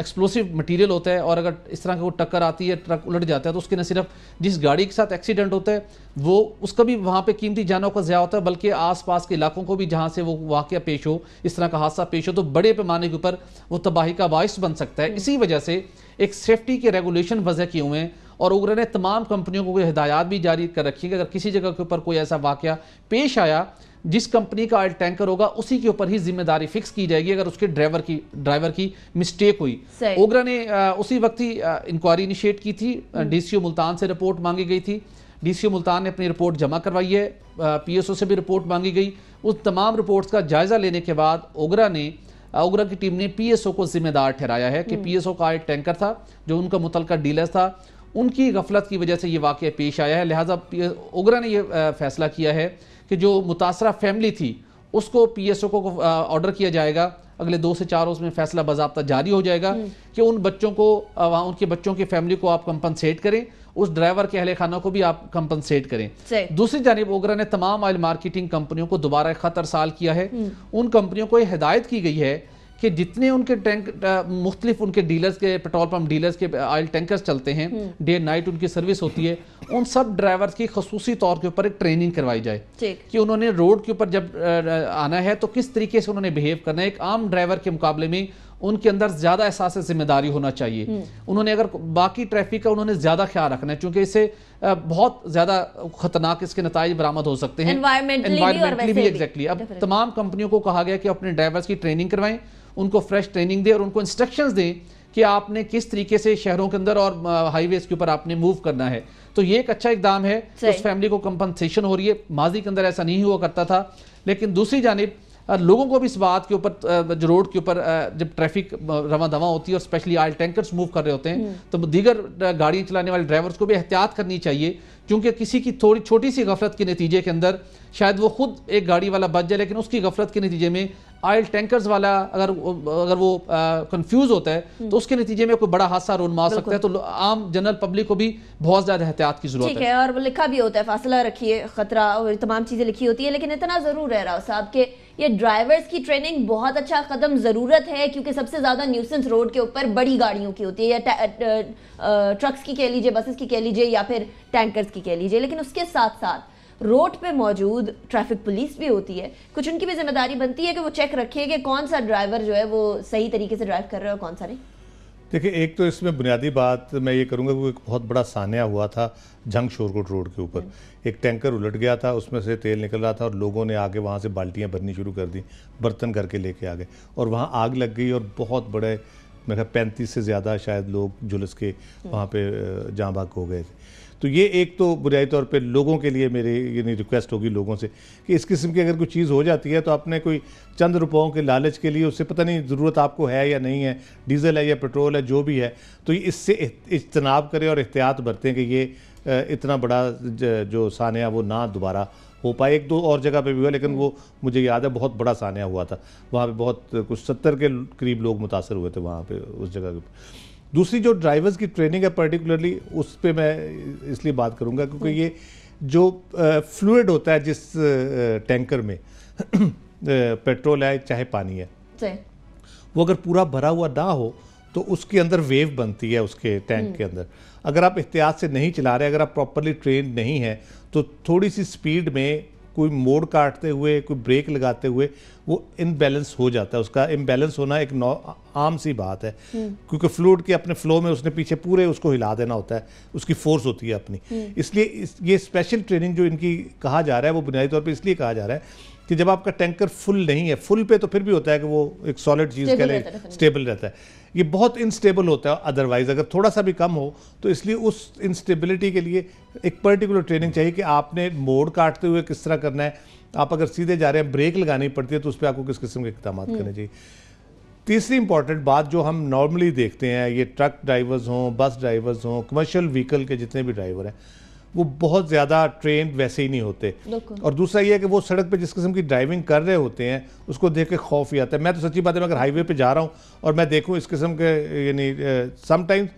एक्सप्लोसिव मटेरियल होता है और अगर इस तरह की वो टक्कर आती है ट्रक उलट जाता है तो उसके न सिर्फ जिस गाड़ी के साथ एक्सीडेंट होता है वो उसका भी वहाँ पे कीमती जानों का ज़्यादा होता है बल्कि आसपास के इलाकों को भी जहाँ से वो वाक़ पेश हो इस तरह का हादसा पेश हो तो बड़े पैमाने के ऊपर वो तबाही का बायस बन सकता है hmm. इसी वजह से एक सेफ्टी के रेगुलेशन वजह किए हुए हैं और उग्र ने तमाम कंपनियों को हिदायत भी जारी कर रखी है कि अगर किसी जगह के ऊपर कोई ऐसा वाक़ पेश आया जिस कंपनी का ऑयल टैंकर होगा उसी के ऊपर ही जिम्मेदारी फिक्स की जाएगी अगर उसके ड्राइवर की ड्राइवर की मिस्टेक हुई ओगरा ने उसी वक्त ही इंक्वायरी इनिशिएट की थी डीसीओ हम्म। मुल्तान से रिपोर्ट मांगी गई थी डीसीओ मुल्तान ने अपनी रिपोर्ट जमा करवाई है पीएसओ से भी रिपोर्ट मांगी गई उस तमाम रिपोर्ट्स का जायजा लेने के बाद ओगरा ने ओगरा की टीम ने पीएसओ को जिम्मेदार ठहराया है कि पीएसओ हम्म। का एक टैंकर था जो उनका मुतलका डीलर था उनकी गफलत की वजह से ये वाक्य पेश आया है लिहाजा ओगरा ने यह फैसला किया है कि जो मुतासर फैमिली थी उसको पी एस ओ को ऑर्डर किया जाएगा अगले दो से चार रोज में फैसला बाबा जारी हो जाएगा हम्म। कि उन बच्चों को वहाँ उनके बच्चों की फैमिली को आप कंपनसेट करें उस ड्राइवर के अहल खाना को भी आप कंपनसेट करें दूसरी जानब ओगरा ने तमाम ऑयल मार्केटिंग कंपनियों को दोबारा खत अरसाल किया है हम्म। उन कंपनियों को हिदायत की गई है कि जितने उनके टैंक मुख्तलिफ उनके डीलर्स के पेट्रोल पंप डीलर्स के ऑयल टैंकर्स चलते हैं डे हम्म। नाइट उनकी सर्विस होती है उन सब ड्राइवर्स की खसूसी तौर के ऊपर एक ट्रेनिंग करवाई जाए कि उन्होंने रोड के ऊपर जब आना है तो किस तरीके से उन्होंने बिहेव करना है एक आम ड्राइवर के मुकाबले में उनके अंदर ज़्यादा एहसास जिम्मेदारी होना चाहिए हम्म। उन्होंने अगर बाकी ट्रैफिक का उन्होंने ज़्यादा ख्याल रखना है क्योंकि इससे बहुत ज़्यादा खतरनाक इसके नतज बरामद हो सकते हैं भी एग्जैक्टली अब तमाम कंपनियों को कहा गया कि अपने ड्राइवर्स की ट्रेनिंग करवाएं उनको फ्रेश ट्रेनिंग दें और उनको इंस्ट्रक्शन दें कि आपने किस तरीके से शहरों के अंदर और हाईवेज के ऊपर आपने मूव करना है तो ये एक अच्छा इकदाम है उस फैमिली को कंपनसेशन हो रही है माजी के अंदर ऐसा नहीं हुआ करता था लेकिन दूसरी जानब लोगों को भी इस बात के ऊपर जो रोड के ऊपर जब ट्रैफिक रवा दवा होती है और स्पेशली आयल टैंकर्स मूव कर रहे होते हैं हम्म। तो दीगर गाड़ियाँ चलाने वाले ड्राइवर्स को भी एहतियात करनी चाहिए क्योंकि किसी की थोड़ी छोटी सी गफलत के नतीजे के अंदर शायद वो खुद एक गाड़ी वाला बच जाए लेकिन उसकी गफलत के नतीजे में आयल टैंकर्स वाला अगर अगर वो कंफ्यूज होता है हम्म। तो उसके नतीजे में कोई बड़ा हादसा रोनमा सकता है तो आम जनरल पब्लिक को भी बहुत ज्यादा एहतियात की जरूरत है।, है और लिखा भी होता है फासला रखिए खतरा और तमाम चीजें लिखी होती है लेकिन इतना जरूर है राव साहब के ये ड्राइवर्स की ट्रेनिंग बहुत अच्छा कदम ज़रूरत है क्योंकि सबसे ज़्यादा न्यूसेंस रोड के ऊपर बड़ी गाड़ियों की होती है या ट्रक्स की कह लीजिए बसेस की कह लीजिए या फिर टैंकर्स की कह लीजिए लेकिन उसके साथ साथ रोड पे मौजूद ट्रैफिक पुलिस भी होती है कुछ उनकी भी जिम्मेदारी बनती है कि वो चेक रखे कि कौन सा ड्राइवर जो है वो सही तरीके से ड्राइव कर रहे हो और कौन सा नहीं देखिए एक तो इसमें बुनियादी बात मैं ये करूँगा कि एक बहुत बड़ा सान्या हुआ था जंग शोरकोट रोड के ऊपर हम्म। एक टैंकर उलट गया था उसमें से तेल निकल रहा था और लोगों ने आगे वहाँ से बाल्टियाँ भरनी शुरू कर दी बर्तन करके लेके आ गए और वहाँ आग लग गई और बहुत बड़े मेरे ख्याल पैंतीस से ज़्यादा शायद लोग जुलस के हम्म। वहाँ पे जहाँ भाग हो गए थे तो ये एक तो बुनियादी तौर पे लोगों के लिए मेरे यानी रिक्वेस्ट होगी लोगों से कि इस किस्म की अगर कोई चीज़ हो जाती है तो आपने कोई चंद रुपयों के लालच के लिए उससे पता नहीं ज़रूरत आपको है या नहीं है डीजल है या पेट्रोल है जो भी है तो इससे इजतनाब करें और एहतियात बरतें कि ये इतना बड़ा जो सानिया वो ना दोबारा हो पाए एक दो और जगह पे भी हुआ लेकिन वो मुझे याद है बहुत बड़ा सानिया हुआ था वहाँ पे बहुत कुछ सत्तर के करीब लोग मुतासर हुए थे वहाँ पे उस जगह के दूसरी जो ड्राइवर्स की ट्रेनिंग है पर्टिकुलरली उस पर मैं इसलिए बात करूँगा क्योंकि हम्म। ये जो फ्लूड होता है जिस टैंकर में पेट्रोल है चाहे पानी है वो अगर पूरा भरा हुआ ना हो तो उसके अंदर वेव बनती है उसके टैंक हम्म। के अंदर अगर आप एहतियात से नहीं चला रहे अगर आप प्रॉपरली ट्रेन नहीं है तो थोड़ी सी स्पीड में कोई मोड़ काटते हुए कोई ब्रेक लगाते हुए वो इनबैलेंस हो जाता है उसका इम्बैलेंस होना एक नौ आम सी बात है हम्म। क्योंकि फ्लूड के अपने फ्लो में उसने पीछे पूरे उसको हिला देना होता है उसकी फोर्स होती है अपनी हम्म। इसलिए इस, ये स्पेशल ट्रेनिंग जो इनकी कहा जा रहा है वो बुनियादी तौर पर इसलिए कहा जा रहा है कि जब आपका टैंकर फुल नहीं है फुल पे तो फिर भी होता है कि वो एक सॉलिड चीज़ कह लें स्टेबल रहता है ये बहुत इनस्टेबल होता है अदरवाइज अगर थोड़ा सा भी कम हो तो इसलिए उस इंस्टेबिलिटी के लिए एक पर्टिकुलर ट्रेनिंग चाहिए कि आपने मोड़ काटते हुए किस तरह करना है आप अगर सीधे जा रहे हैं ब्रेक लगानी पड़ती है तो उस पर आपको किस किस्म के इकदाम हम्म। करने चाहिए तीसरी इंपॉर्टेंट बात जो हम नॉर्मली देखते हैं ये ट्रक ड्राइवर्स हों बस ड्राइवर्स हों कमर्शियल व्हीकल के जितने भी ड्राइवर हैं वो बहुत ज़्यादा ट्रेन वैसे ही नहीं होते और दूसरा ये है कि वो सड़क पे जिस किस्म की ड्राइविंग कर रहे होते हैं उसको देख के खौफ ही आता है मैं तो सच्ची बात है मैं अगर हाईवे पे जा रहा हूँ और मैं देखूँ इस किस्म के यानी समटाइम्स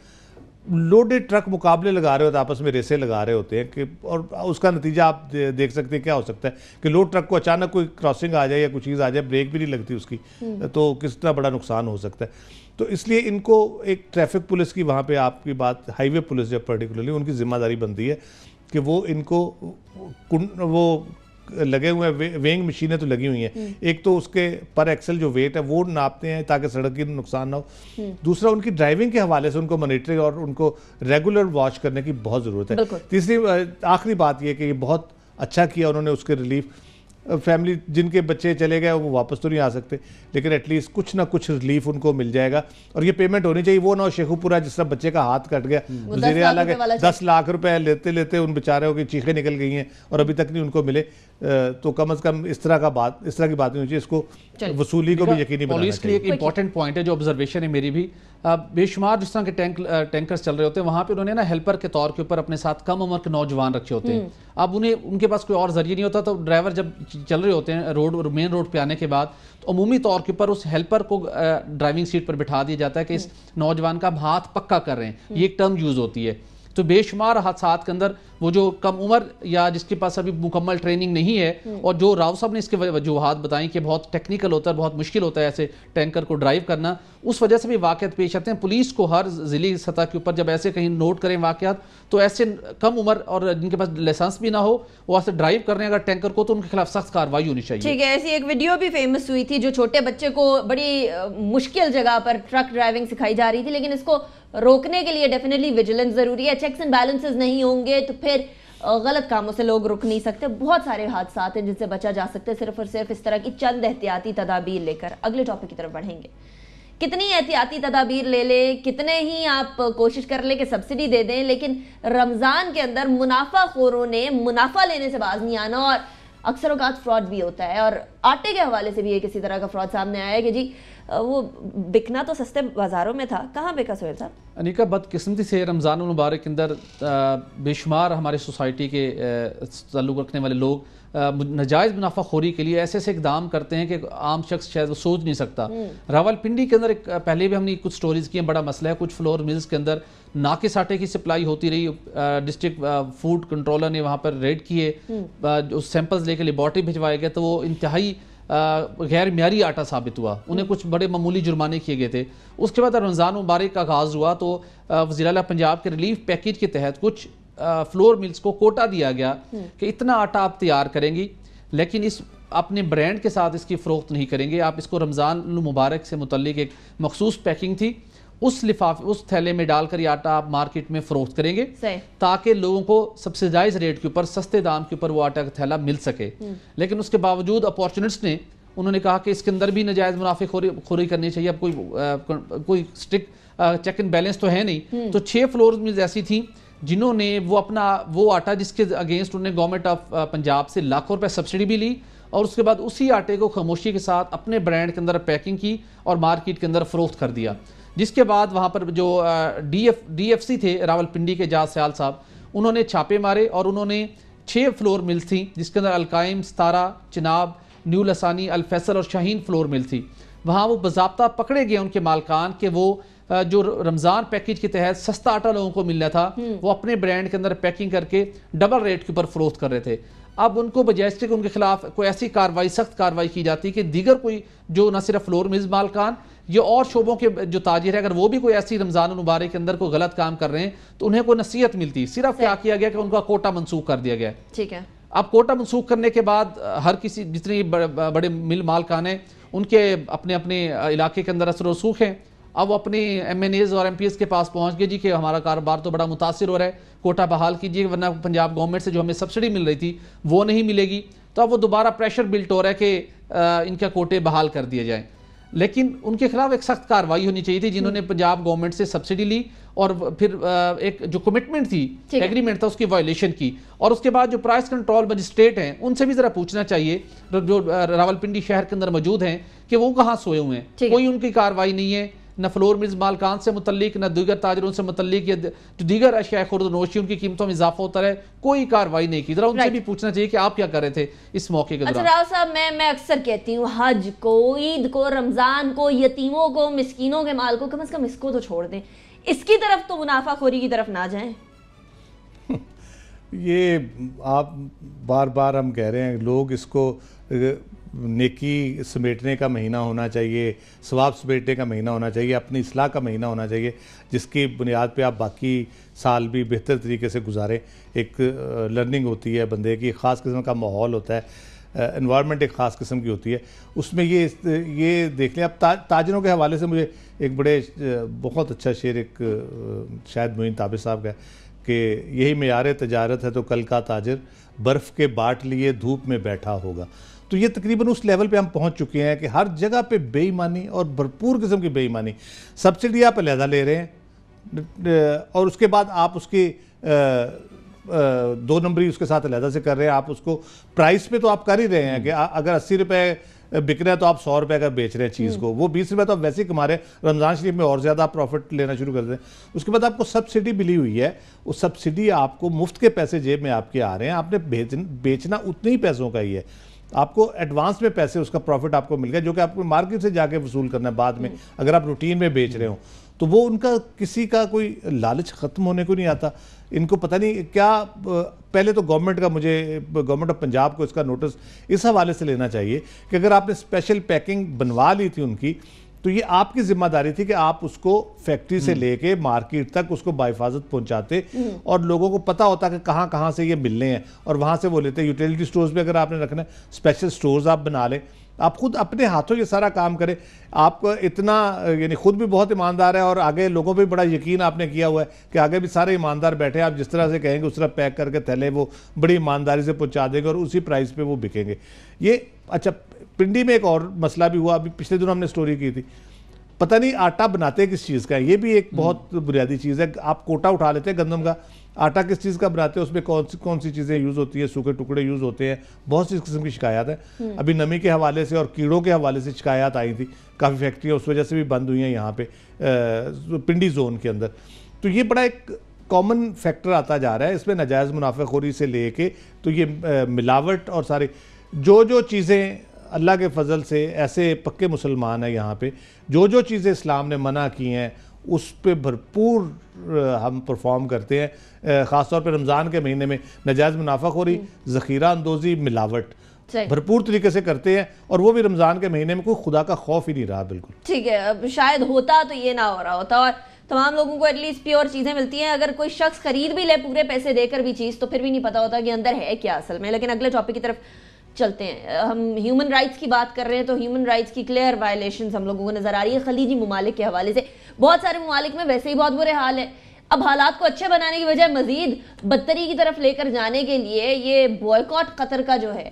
लोडेड ट्रक मुकाबले लगा रहे होते आपस में रेसें लगा रहे होते हैं कि और उसका नतीजा आप देख सकते हैं क्या हो सकता है कि लोड ट्रक को अचानक कोई क्रॉसिंग आ जाए या कोई चीज़ आ जाए ब्रेक भी नहीं लगती उसकी हम्म। तो कितना बड़ा नुकसान हो सकता है तो इसलिए इनको एक ट्रैफिक पुलिस की वहाँ पे आपकी बात हाईवे पुलिस जब पर्टिकुलरली उनकी जिम्मेदारी बनती है कि वो इनको वो लगे हुए हैं वेइंग मशीनें तो लगी हुई हैं हम्म। एक तो उसके पर एक्सल जो वेट है वो नापते हैं ताकि सड़क की नुकसान ना हो हम्म। दूसरा उनकी ड्राइविंग के हवाले से उनको मॉनिटरिंग और उनको रेगुलर वॉश करने की बहुत ज़रूरत है तीसरी आखिरी बात यह कि ये बहुत अच्छा किया उन्होंने उसके रिलीफ फैमिली जिनके बच्चे चले गए वो वापस तो नहीं आ सकते लेकिन एटलीस्ट कुछ ना कुछ रिलीफ उनको मिल जाएगा और ये पेमेंट होनी चाहिए वो ना शेखुपुरा जिस तरह बच्चे का हाथ कट गया वजीर अला के दस लाख रुपए लेते लेते उन बेचारे की चीखें निकल गई हैं और अभी तक नहीं उनको मिले तो कम अज़ कम इस तरह का बात इस तरह की बात नहीं होनी चाहिए इसको वसूली को भी यकीनी पुलिस चाहिए एक इंपॉर्टेंट पॉइंट है जो ऑब्जर्वेशन है मेरी भी बेशुमार जिस तरह के टैंक टैंकर्स चल रहे होते हैं वहाँ पे उन्होंने ना हेल्पर के तौर के ऊपर अपने साथ कम उम्र के नौजवान रखे होते हैं हम्म। अब उन्हें उनके पास कोई और जरिए नहीं होता तो ड्राइवर जब चल रहे होते हैं रोड मेन रोड पे आने के बाद तो अमूमी तौर के ऊपर उस हेल्पर को ड्राइविंग सीट पर बिठा दिया जाता है कि इस हम्म। नौजवान का हाथ पक्का कर रहे हैं हम्म। ये एक टर्म यूज़ होती है तो बेशुमार हादसा के अंदर वो जो कम उम्र या जिसके पास अभी मुकम्मल ट्रेनिंग नहीं है हम्म। और जो राव साहब ने इसके वजूहत बताई कि बहुत टेक्निकल होता है बहुत मुश्किल होता है ऐसे टैंकर को ड्राइव करना उस वजह से भी वाक़ पेश आते हैं पुलिस को हर ज़िली सतह के ऊपर जब ऐसे कहीं नोट करें वाक़ात तो ऐसे कम उम्र और जिनके पास लाइसेंस भी ना हो वो ऐसे ड्राइव कर हैं अगर टैंकर को तो उनके खिलाफ सख्त कार्रवाई होनी चाहिए ठीक है ऐसी एक वीडियो भी फेमस हुई थी जो छोटे बच्चे को बड़ी मुश्किल जगह पर ट्रक ड्राइविंग सिखाई जा रही थी लेकिन इसको रोकने के लिए डेफिनेटली विजिलेंस जरूरी है चेक्स एंड बैलेंसेज नहीं होंगे तो फिर गलत कामों से लोग रुक नहीं सकते बहुत सारे हादसा हैं जिनसे बचा जा सकता है सिर्फ और सिर्फ इस तरह की चंद एहतियाती तदाबीर लेकर अगले टॉपिक की तरफ बढ़ेंगे कितनी एहतियाती तदाबीर ले लें कितने ही आप कोशिश कर लें कि सब्सिडी दे दें लेकिन रमज़ान के अंदर मुनाफा खोरों ने मुनाफा लेने से बाज नहीं आना और अक्सर अवकात फ्रॉड भी होता है और आटे के हवाले से भी एक किसी तरह का फ्रॉड सामने आया है कि जी वो बिकना तो सस्ते बाज़ारों में था कहाँ बिका सोहेल साहब अनिका बदकस्मती से रमज़ान मुबारक के अंदर बेशुमार हमारे सोसाइटी के तल्लुक़ रखने वाले लोग नजायज़ मुनाफाखोरी के लिए ऐसे ऐसे इकदाम करते हैं कि आम शख्स शायद वो सोच नहीं सकता हम्म। रावलपिंडी के अंदर एक पहले भी हमने कुछ स्टोरीज़ की हैं बड़ा मसला है कुछ फ्लोर मिल्स के अंदर नाके साटे की सप्लाई होती रही डिस्ट्रिक्ट फूड कंट्रोलर ने वहाँ पर रेड किए उस हम्म। सैंपल्स लेके लेबॉर्टरी भिजवाए गए तो वो इंतहाई गैर म्यारी आटा साबित हुआ उन्हें कुछ बड़े मामूली जुर्माने किए गए थे उसके बाद रमज़ान मुबारक का आगाज़ हुआ तो अल पंजाब के रिलीफ पैकेज के तहत कुछ फ्लोर मिल्स को कोटा दिया गया हम्म। कि इतना आटा आप तैयार करेंगी लेकिन इस अपने ब्रांड के साथ इसकी फ़रोख्त नहीं करेंगे आप इसको रमज़ान मुबारक से मुतलिक एक मखसूस पैकिंग थी उस लिफाफे उस थैले में डालकर ये आटा आप मार्केट में फरोख्त करेंगे ताकि लोगों को सब्सिडाइज रेट के ऊपर सस्ते दाम के ऊपर वो आटा का थैला मिल सके हम्म। लेकिन उसके बावजूद अपॉर्चुनिट्स ने उन्होंने कहा कि इसके अंदर भी नजायज़ मुनाफे खोरी, खोरी करनी चाहिए अब कोई आ, कोई स्ट्रिक चेक एंड बैलेंस तो है नहीं हम्म। तो छः फ्लोर में ऐसी थी जिन्होंने वो अपना वो आटा जिसके अगेंस्ट उन्होंने गवर्नमेंट ऑफ पंजाब से लाखों रुपए सब्सिडी भी ली और उसके बाद उसी आटे को खामोशी के साथ अपने ब्रांड के अंदर पैकिंग की और मार्केट के अंदर फरोख्त कर दिया जिसके बाद वहाँ पर जो डीएफ डीएफसी थे रावलपिंडी के जाज सयाल साहब उन्होंने छापे मारे और उन्होंने छः फ्लोर मिल थी जिसके अंदर अलकाइम सतारा चिनाब न्यू लसानी अलफैसल और शाहीन फ्लोर मिल थी वहाँ वो बाबा पकड़े गए उनके मालकान के वो जो रमज़ान पैकेज के तहत सस्ता आटा लोगों को मिलना था हम्म। वो अपने ब्रांड के अंदर पैकिंग करके डबल रेट के ऊपर फरोख्त कर रहे थे अब उनको बजाय उनके खिलाफ कोई ऐसी कार्रवाई सख्त कार्रवाई की जाती कि दीगर कोई जो न सिर्फ फ्लोर मिज मालकान ये और शोबों के जो ताजिर है अगर वो भी कोई ऐसी रमज़ान मुबारक के अंदर कोई गलत काम कर रहे हैं तो उन्हें कोई नसीहत मिलती सिर्फ क्या किया गया कि उनका कोटा मनसूख कर दिया गया ठीक है अब कोटा मनसूख करने के बाद हर किसी जितने बड़े, बड़े मिल मालकान हैं उनके अपने अपने इलाके के अंदर असर रसूख हैं अब अपने एम एन एज और एम पी एस के पास पहुँच गए जी कि हमारा कारोबार तो बड़ा मुतासर हो रहा है कोटा बहाल कीजिए वरना पंजाब गवर्नमेंट से जो हमें सब्सिडी मिल रही थी वो नहीं मिलेगी तो अब वो दोबारा प्रेशर बिल्ट हो रहा है कि इनका कोटे बहाल कर दिए जाएँ लेकिन उनके खिलाफ एक सख्त कार्रवाई होनी चाहिए थी जिन्होंने हम्म। पंजाब गवर्नमेंट से सब्सिडी ली और फिर एक जो कमिटमेंट थी एग्रीमेंट था उसकी वायलेशन की और उसके बाद जो प्राइस कंट्रोल मजिस्ट्रेट हैं उनसे भी जरा पूछना चाहिए जो रावलपिंडी शहर के अंदर मौजूद हैं कि वो कहाँ सोए हुए हैं कोई उनकी कार्रवाई नहीं है न फ्लोर मिल्स मालकान से मुतलिक न दीगर ताजरों से मुतलिक या जो दीगर अशिया खुर्द नोशी उनकी कीमतों में इजाफा होता रहे कोई कार्रवाई नहीं की जरा उनसे भी पूछना चाहिए कि आप क्या कर रहे थे इस मौके के अच्छा साहब मैं मैं अक्सर कहती हूँ हज को ईद को रमज़ान को यतीमों को मिसकिनों के माल को कम अज़ कम इसको तो छोड़ दें इसकी तरफ तो मुनाफा खोरी की तरफ ना जाए ये आप बार बार हम कह रहे हैं लोग इसको नेकी समेटने का महीना होना चाहिए स्वाब समेटने का महीना होना चाहिए अपनी असलाह का महीना होना चाहिए जिसकी बुनियाद पे आप बाकी साल भी बेहतर तरीके से गुजारें एक लर्निंग होती है बंदे की ख़ास किस्म का माहौल होता है इन्वायरमेंट एक ख़ास किस्म की होती है उसमें ये ये देख लें अब ता, ताजरों के हवाले से मुझे एक बड़े बहुत अच्छा शेर एक शायद मोहन ताबिर साहब का कि यही मैार तजारत है तो कल का ताजर बर्फ़ के बाट लिए धूप में बैठा होगा तो ये तकरीबन उस लेवल पे हम पहुंच चुके हैं कि हर जगह पे बेईमानी और भरपूर किस्म की बेईमानी सब्सिडी आप लहजा ले रहे हैं और उसके बाद आप उसकी दो नंबरी उसके साथ लहजा से कर रहे हैं आप उसको प्राइस पे तो आप कर ही रहे हैं कि हम्म। अगर अस्सी रुपये बिक रहे हैं तो आप सौ रुपये का बेच रहे हैं चीज़ को हम्म। वो बीस रुपये तो आप वैसे ही कमा रहे हैं रमज़ान शरीफ में और ज़्यादा प्रॉफिट लेना शुरू कर दें उसके बाद आपको सब्सिडी मिली हुई है वो सब्सिडी आपको मुफ्त के पैसे जेब में आपके आ रहे हैं आपने बेचना उतने ही पैसों का ही है आपको एडवांस में पैसे उसका प्रॉफिट आपको मिल गया जो कि आपको मार्केट से जाके वसूल करना है बाद में हम्म। अगर आप रूटीन में बेच रहे हो तो वो उनका किसी का कोई लालच ख़त्म होने को नहीं आता इनको पता नहीं क्या पहले तो गवर्नमेंट का मुझे गवर्नमेंट ऑफ पंजाब को इसका नोटिस इस हवाले से लेना चाहिए कि अगर आपने स्पेशल पैकिंग बनवा ली थी उनकी तो ये आपकी जिम्मेदारी थी कि आप उसको फैक्ट्री से हम्म। लेके मार्केट तक उसको बाहिफाजत पहुंचाते हम्म। और लोगों को पता होता कि कहाँ कहाँ से ये मिलने हैं और वहाँ से वो लेते यूटिलिटी स्टोर्स भी अगर आपने रखना है स्पेशल स्टोर्स आप बना लें आप खुद अपने हाथों ये सारा काम करें आप इतना यानी खुद भी बहुत ईमानदार है और आगे लोगों पर बड़ा यकीन आपने किया हुआ है कि आगे भी सारे ईमानदार बैठे आप जिस तरह से कहेंगे उस तरह पैक करके थैले वो बड़ी ईमानदारी से पहुँचा देंगे और उसी प्राइस पर वो बिकेंगे ये अच्छा पिंडी में एक और मसला भी हुआ अभी पिछले दिनों हमने स्टोरी की थी पता नहीं आटा बनाते किस चीज़ का है ये भी एक बहुत बुनियादी चीज़ है आप कोटा उठा लेते हैं गंदम का आटा किस चीज़ का बनाते हैं उसमें कौन सी कौन सी चीज़ें यूज़ होती है सूखे टुकड़े यूज़ होते हैं बहुत सी किस्म की शिकायत है हम्म। अभी नमी के हवाले से और कीड़ों के हवाले से शिकायत आई थी काफ़ी फैक्ट्रियाँ उस वजह से भी बंद हुई हैं यहाँ पर पिंडी जोन के अंदर तो ये बड़ा एक कॉमन फैक्टर आता जा रहा है इसमें नाजायज़ मुनाफाखोरी से लेके तो ये मिलावट और सारे जो जो चीज़ें अल्लाह के फजल से ऐसे पक्के मुसलमान हैं यहाँ पे जो जो चीज़ें इस्लाम ने मना की हैं उस पर भरपूर हम परफॉर्म करते हैं ख़ासतौर पर रमज़ान के महीने में नजायज़ मुनाफा खोरी हम्म। ज़खीरा अंदोज़ी मिलावट भरपूर तरीके से करते हैं और वो भी रमज़ान के महीने में कोई खुदा का खौफ ही नहीं रहा बिल्कुल ठीक है अब शायद होता तो ये ना हो रहा होता और तमाम लोगों को एटलीस्ट प्योर चीज़ें मिलती हैं अगर कोई शख्स खरीद भी ले पूरे पैसे देकर भी चीज़ तो फिर भी नहीं पता होता कि अंदर है क्या असल में लेकिन अगले टॉपिक की तरफ चलते हैं हम ह्यूमन राइट्स की बात कर रहे हैं तो ह्यूमन राइट्स की क्लियर वायलेशन हम लोगों को नजर आ रही है खलीजी ममालिक के हवाले से बहुत सारे ममालिक में वैसे ही बहुत बुरे हाल है अब हालात को अच्छे बनाने की बजाय मजीद बदतरी की तरफ लेकर जाने के लिए ये बॉयकॉट कतर का जो है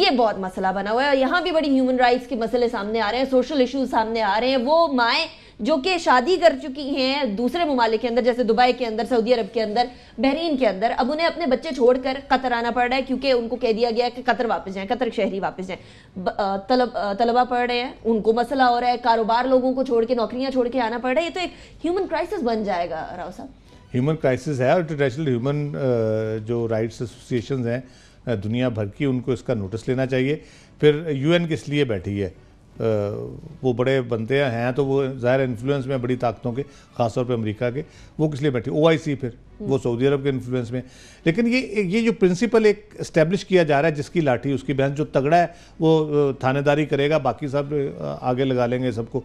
ये बहुत मसला बना हुआ है यहाँ भी बड़ी ह्यूमन राइट्स के मसले सामने आ रहे हैं सोशल इशूज सामने आ रहे हैं वो माए जो कि शादी कर चुकी हैं दूसरे ममालिक के अंदर जैसे दुबई के अंदर सऊदी अरब के अंदर बहरीन के अंदर अब उन्हें अपने बच्चे छोड़कर कतर आना पड़ रहा है क्योंकि उनको कह दिया गया है कि कतर वापस जाएं कतर शहरी वापस जाएं तलब तलबा पड़ रहे हैं उनको मसला हो रहा है कारोबार लोगों को छोड़ के नौकरियाँ छोड़ के आना पड़ रहा है ये तो एक ह्यूमन क्राइसिस बन जाएगा राव साहब ह्यूमन क्राइसिस है और इंटरनेशनल ह्यूमन जो राइट्स एसोसिएशन हैं दुनिया भर की उनको इसका नोटिस लेना चाहिए फिर यूएन किस लिए बैठी है वो बड़े बनते हैं तो वो ज़ाहिर इन्फ्लुएंस में बड़ी ताकतों के खासतौर पर अमेरिका के वो किस लिए बैठे ओ फिर वो हम्म। सऊदी अरब के इन्फ्लुएंस में लेकिन ये ये जो प्रिंसिपल एक इस्टेब्लिश किया जा रहा है जिसकी लाठी उसकी बहन जो तगड़ा है वो थानेदारी करेगा बाकी सब आगे लगा लेंगे सबको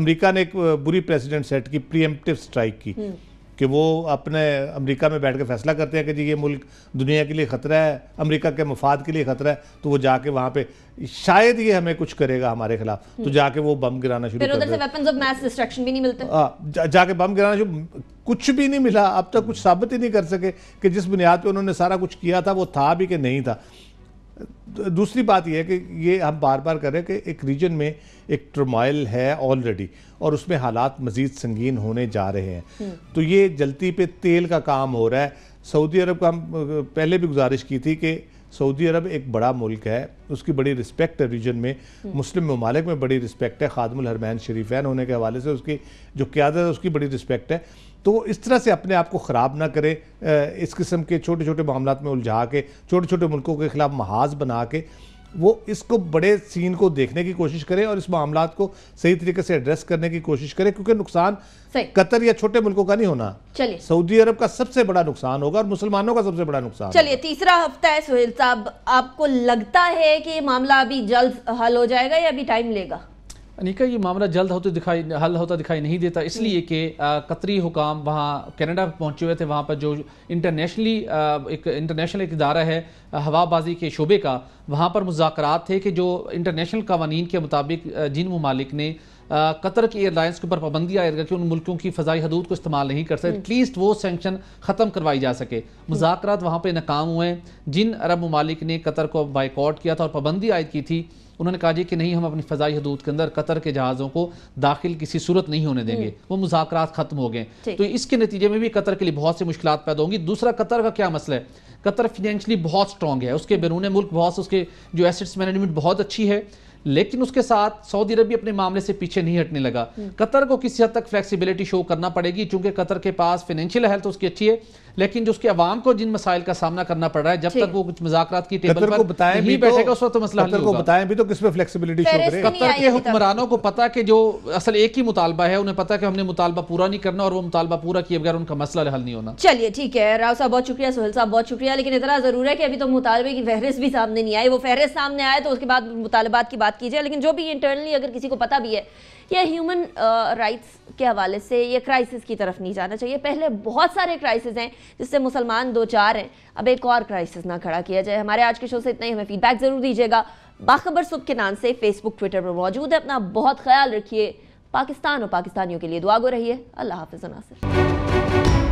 अमेरिका ने एक बुरी प्रेसिडेंट सेट की प्रियमटिव स्ट्राइक की हम्म। कि वो अपने अमेरिका में बैठ कर फैसला करते हैं कि जी ये मुल्क दुनिया के लिए ख़तरा है अमेरिका के मफाद के लिए ख़तरा है तो वो जाके वहाँ पे शायद ये हमें कुछ करेगा हमारे खिलाफ तो हम्म। जाके वो बम गिराना शुरू कर से वेपन्स ऑफ मैस डिस्ट्रक्शन भी नहीं मिलते आ, हाँ, जा, जाके बम गिराना शुरू कुछ भी नहीं मिला अब तक कुछ साबित ही नहीं कर सके कि जिस बुनियाद पर उन्होंने सारा कुछ किया था वो था भी कि नहीं था दूसरी बात यह है कि ये हम बार बार कर रहे हैं कि एक रीजन में एक ट्रमाइल है ऑलरेडी और उसमें हालात मजीद संगीन होने जा रहे हैं हम्म। तो ये जलती पे तेल का काम हो रहा है सऊदी अरब का हम पहले भी गुजारिश की थी कि सऊदी अरब एक बड़ा मुल्क है उसकी बड़ी रिस्पेक्ट है रीजन में हम्म। मुस्लिम ममालिक में बड़ी रिस्पेक्ट है खादम हरमैन शरीफैन होने के हवाले से उसकी जो क्यादत है उसकी बड़ी रिस्पेक्ट है तो इस तरह से अपने आप को ख़राब ना करें इस किस्म के छोटे छोटे मामला में उलझा के छोटे छोटे मुल्कों के ख़िलाफ़ महाज बना के वो इसको बड़े सीन को देखने की कोशिश करें और इस मामला को सही तरीके से एड्रेस करने की कोशिश करें क्योंकि नुकसान कतर या छोटे मुल्कों का नहीं होना चलिए सऊदी अरब का सबसे बड़ा नुकसान होगा और मुसलमानों का सबसे बड़ा नुकसान चलिए तीसरा हफ्ता है सुहेल साहब आपको लगता है कि ये मामला अभी जल्द हल हो जाएगा या अभी टाइम लेगा अनिका ये मामला जल्द होते दिखाई हल होता दिखाई नहीं देता इसलिए कि कतरी हुकाम वहाँ कनाडा पहुँचे हुए थे वहाँ पर जो इंटरनेशनली एक इंटरनेशनल एक इदारा है हवाबाजी के शोबे का वहाँ पर मुजाकर थे कि जो इंटरनेशनल कवानीन के मुताबिक जिन ममालिक ने कतर की एयरलाइंस के ऊपर पाबंदी आएगा कि उन मुल्कों की फ़जाई हदूद को इस्तेमाल नहीं कर सकते एटलीस्ट हम्म। वो सेंक्शन ख़त्म करवाई जा सके मुजाकर वहाँ पर नाकाम हुए जिन अरब ममालिक ने कतर को बाइकआउट किया था और पाबंदी आयद की थी उन्होंने कहा जी कि नहीं हम अपनी फ़जाई हदूद के अंदर कतर के जहाज़ों को दाखिल किसी सूरत नहीं होने देंगे हम्म। वो मुजाकर ख़त्म हो गए तो इसके नतीजे में भी कतर के लिए बहुत सी मुश्किल पैदा होंगी दूसरा कतर का क्या मसला है कतर फिनेंशली बहुत स्ट्रॉन्ग है उसके बैरून मुल्क बहुत उसके जो एसेट्स मैनेजमेंट बहुत अच्छी है लेकिन उसके साथ सऊदी अरब भी अपने मामले से पीछे नहीं हटने लगा हम्म। कतर को किसी हद तक फ्लेक्सिबिलिटी शो करना पड़ेगी क्योंकि कतर के पास फाइनेंशियल हेल्थ तो उसकी अच्छी है लेकिन जो उसके अवाम को जिन मसाइल का सामना करना पड़ रहा है जब तक वो कुछ मजाक की टेबल पर बताए भी तो- बैठेगा उस वक्त तो मसला को बताएं भी तो किस पे फ्लेक्सिबिलिटी शो कतर के हुक्मरानों को पता कि जो असल एक ही मुतालबा है उन्हें पता कि हमने मुतालबा पूरा नहीं करना और वो मुतालबा पूरा किए बगैर उनका मसला हल नहीं होना चलिए ठीक है राव साहब बहुत शुक्रिया सोहेल साहब बहुत शुक्रिया लेकिन इतना जरूर है कि अभी तो मुतालबे की फहरिस्त भी सामने नहीं आई वो फहरिस्त सामने आए तो उसके बाद मुतालबात की बात की जाए लेकिन जो भी इंटरनली अगर किसी को पता भी है या ह्यूमन राइट्स uh, के हवाले से ये क्राइसिस की तरफ नहीं जाना चाहिए पहले बहुत सारे क्राइसिस हैं जिससे मुसलमान दो चार हैं अब एक और क्राइसिस ना खड़ा किया जाए हमारे आज के शो से इतना ही हमें फीडबैक ज़रूर दीजिएगा बाखबर सुब के नाम से फेसबुक ट्विटर पर मौजूद है अपना बहुत ख्याल रखिए पाकिस्तान और पाकिस्तानियों के लिए दुआ गो रही है अल्लाह हाफिज़ नासिर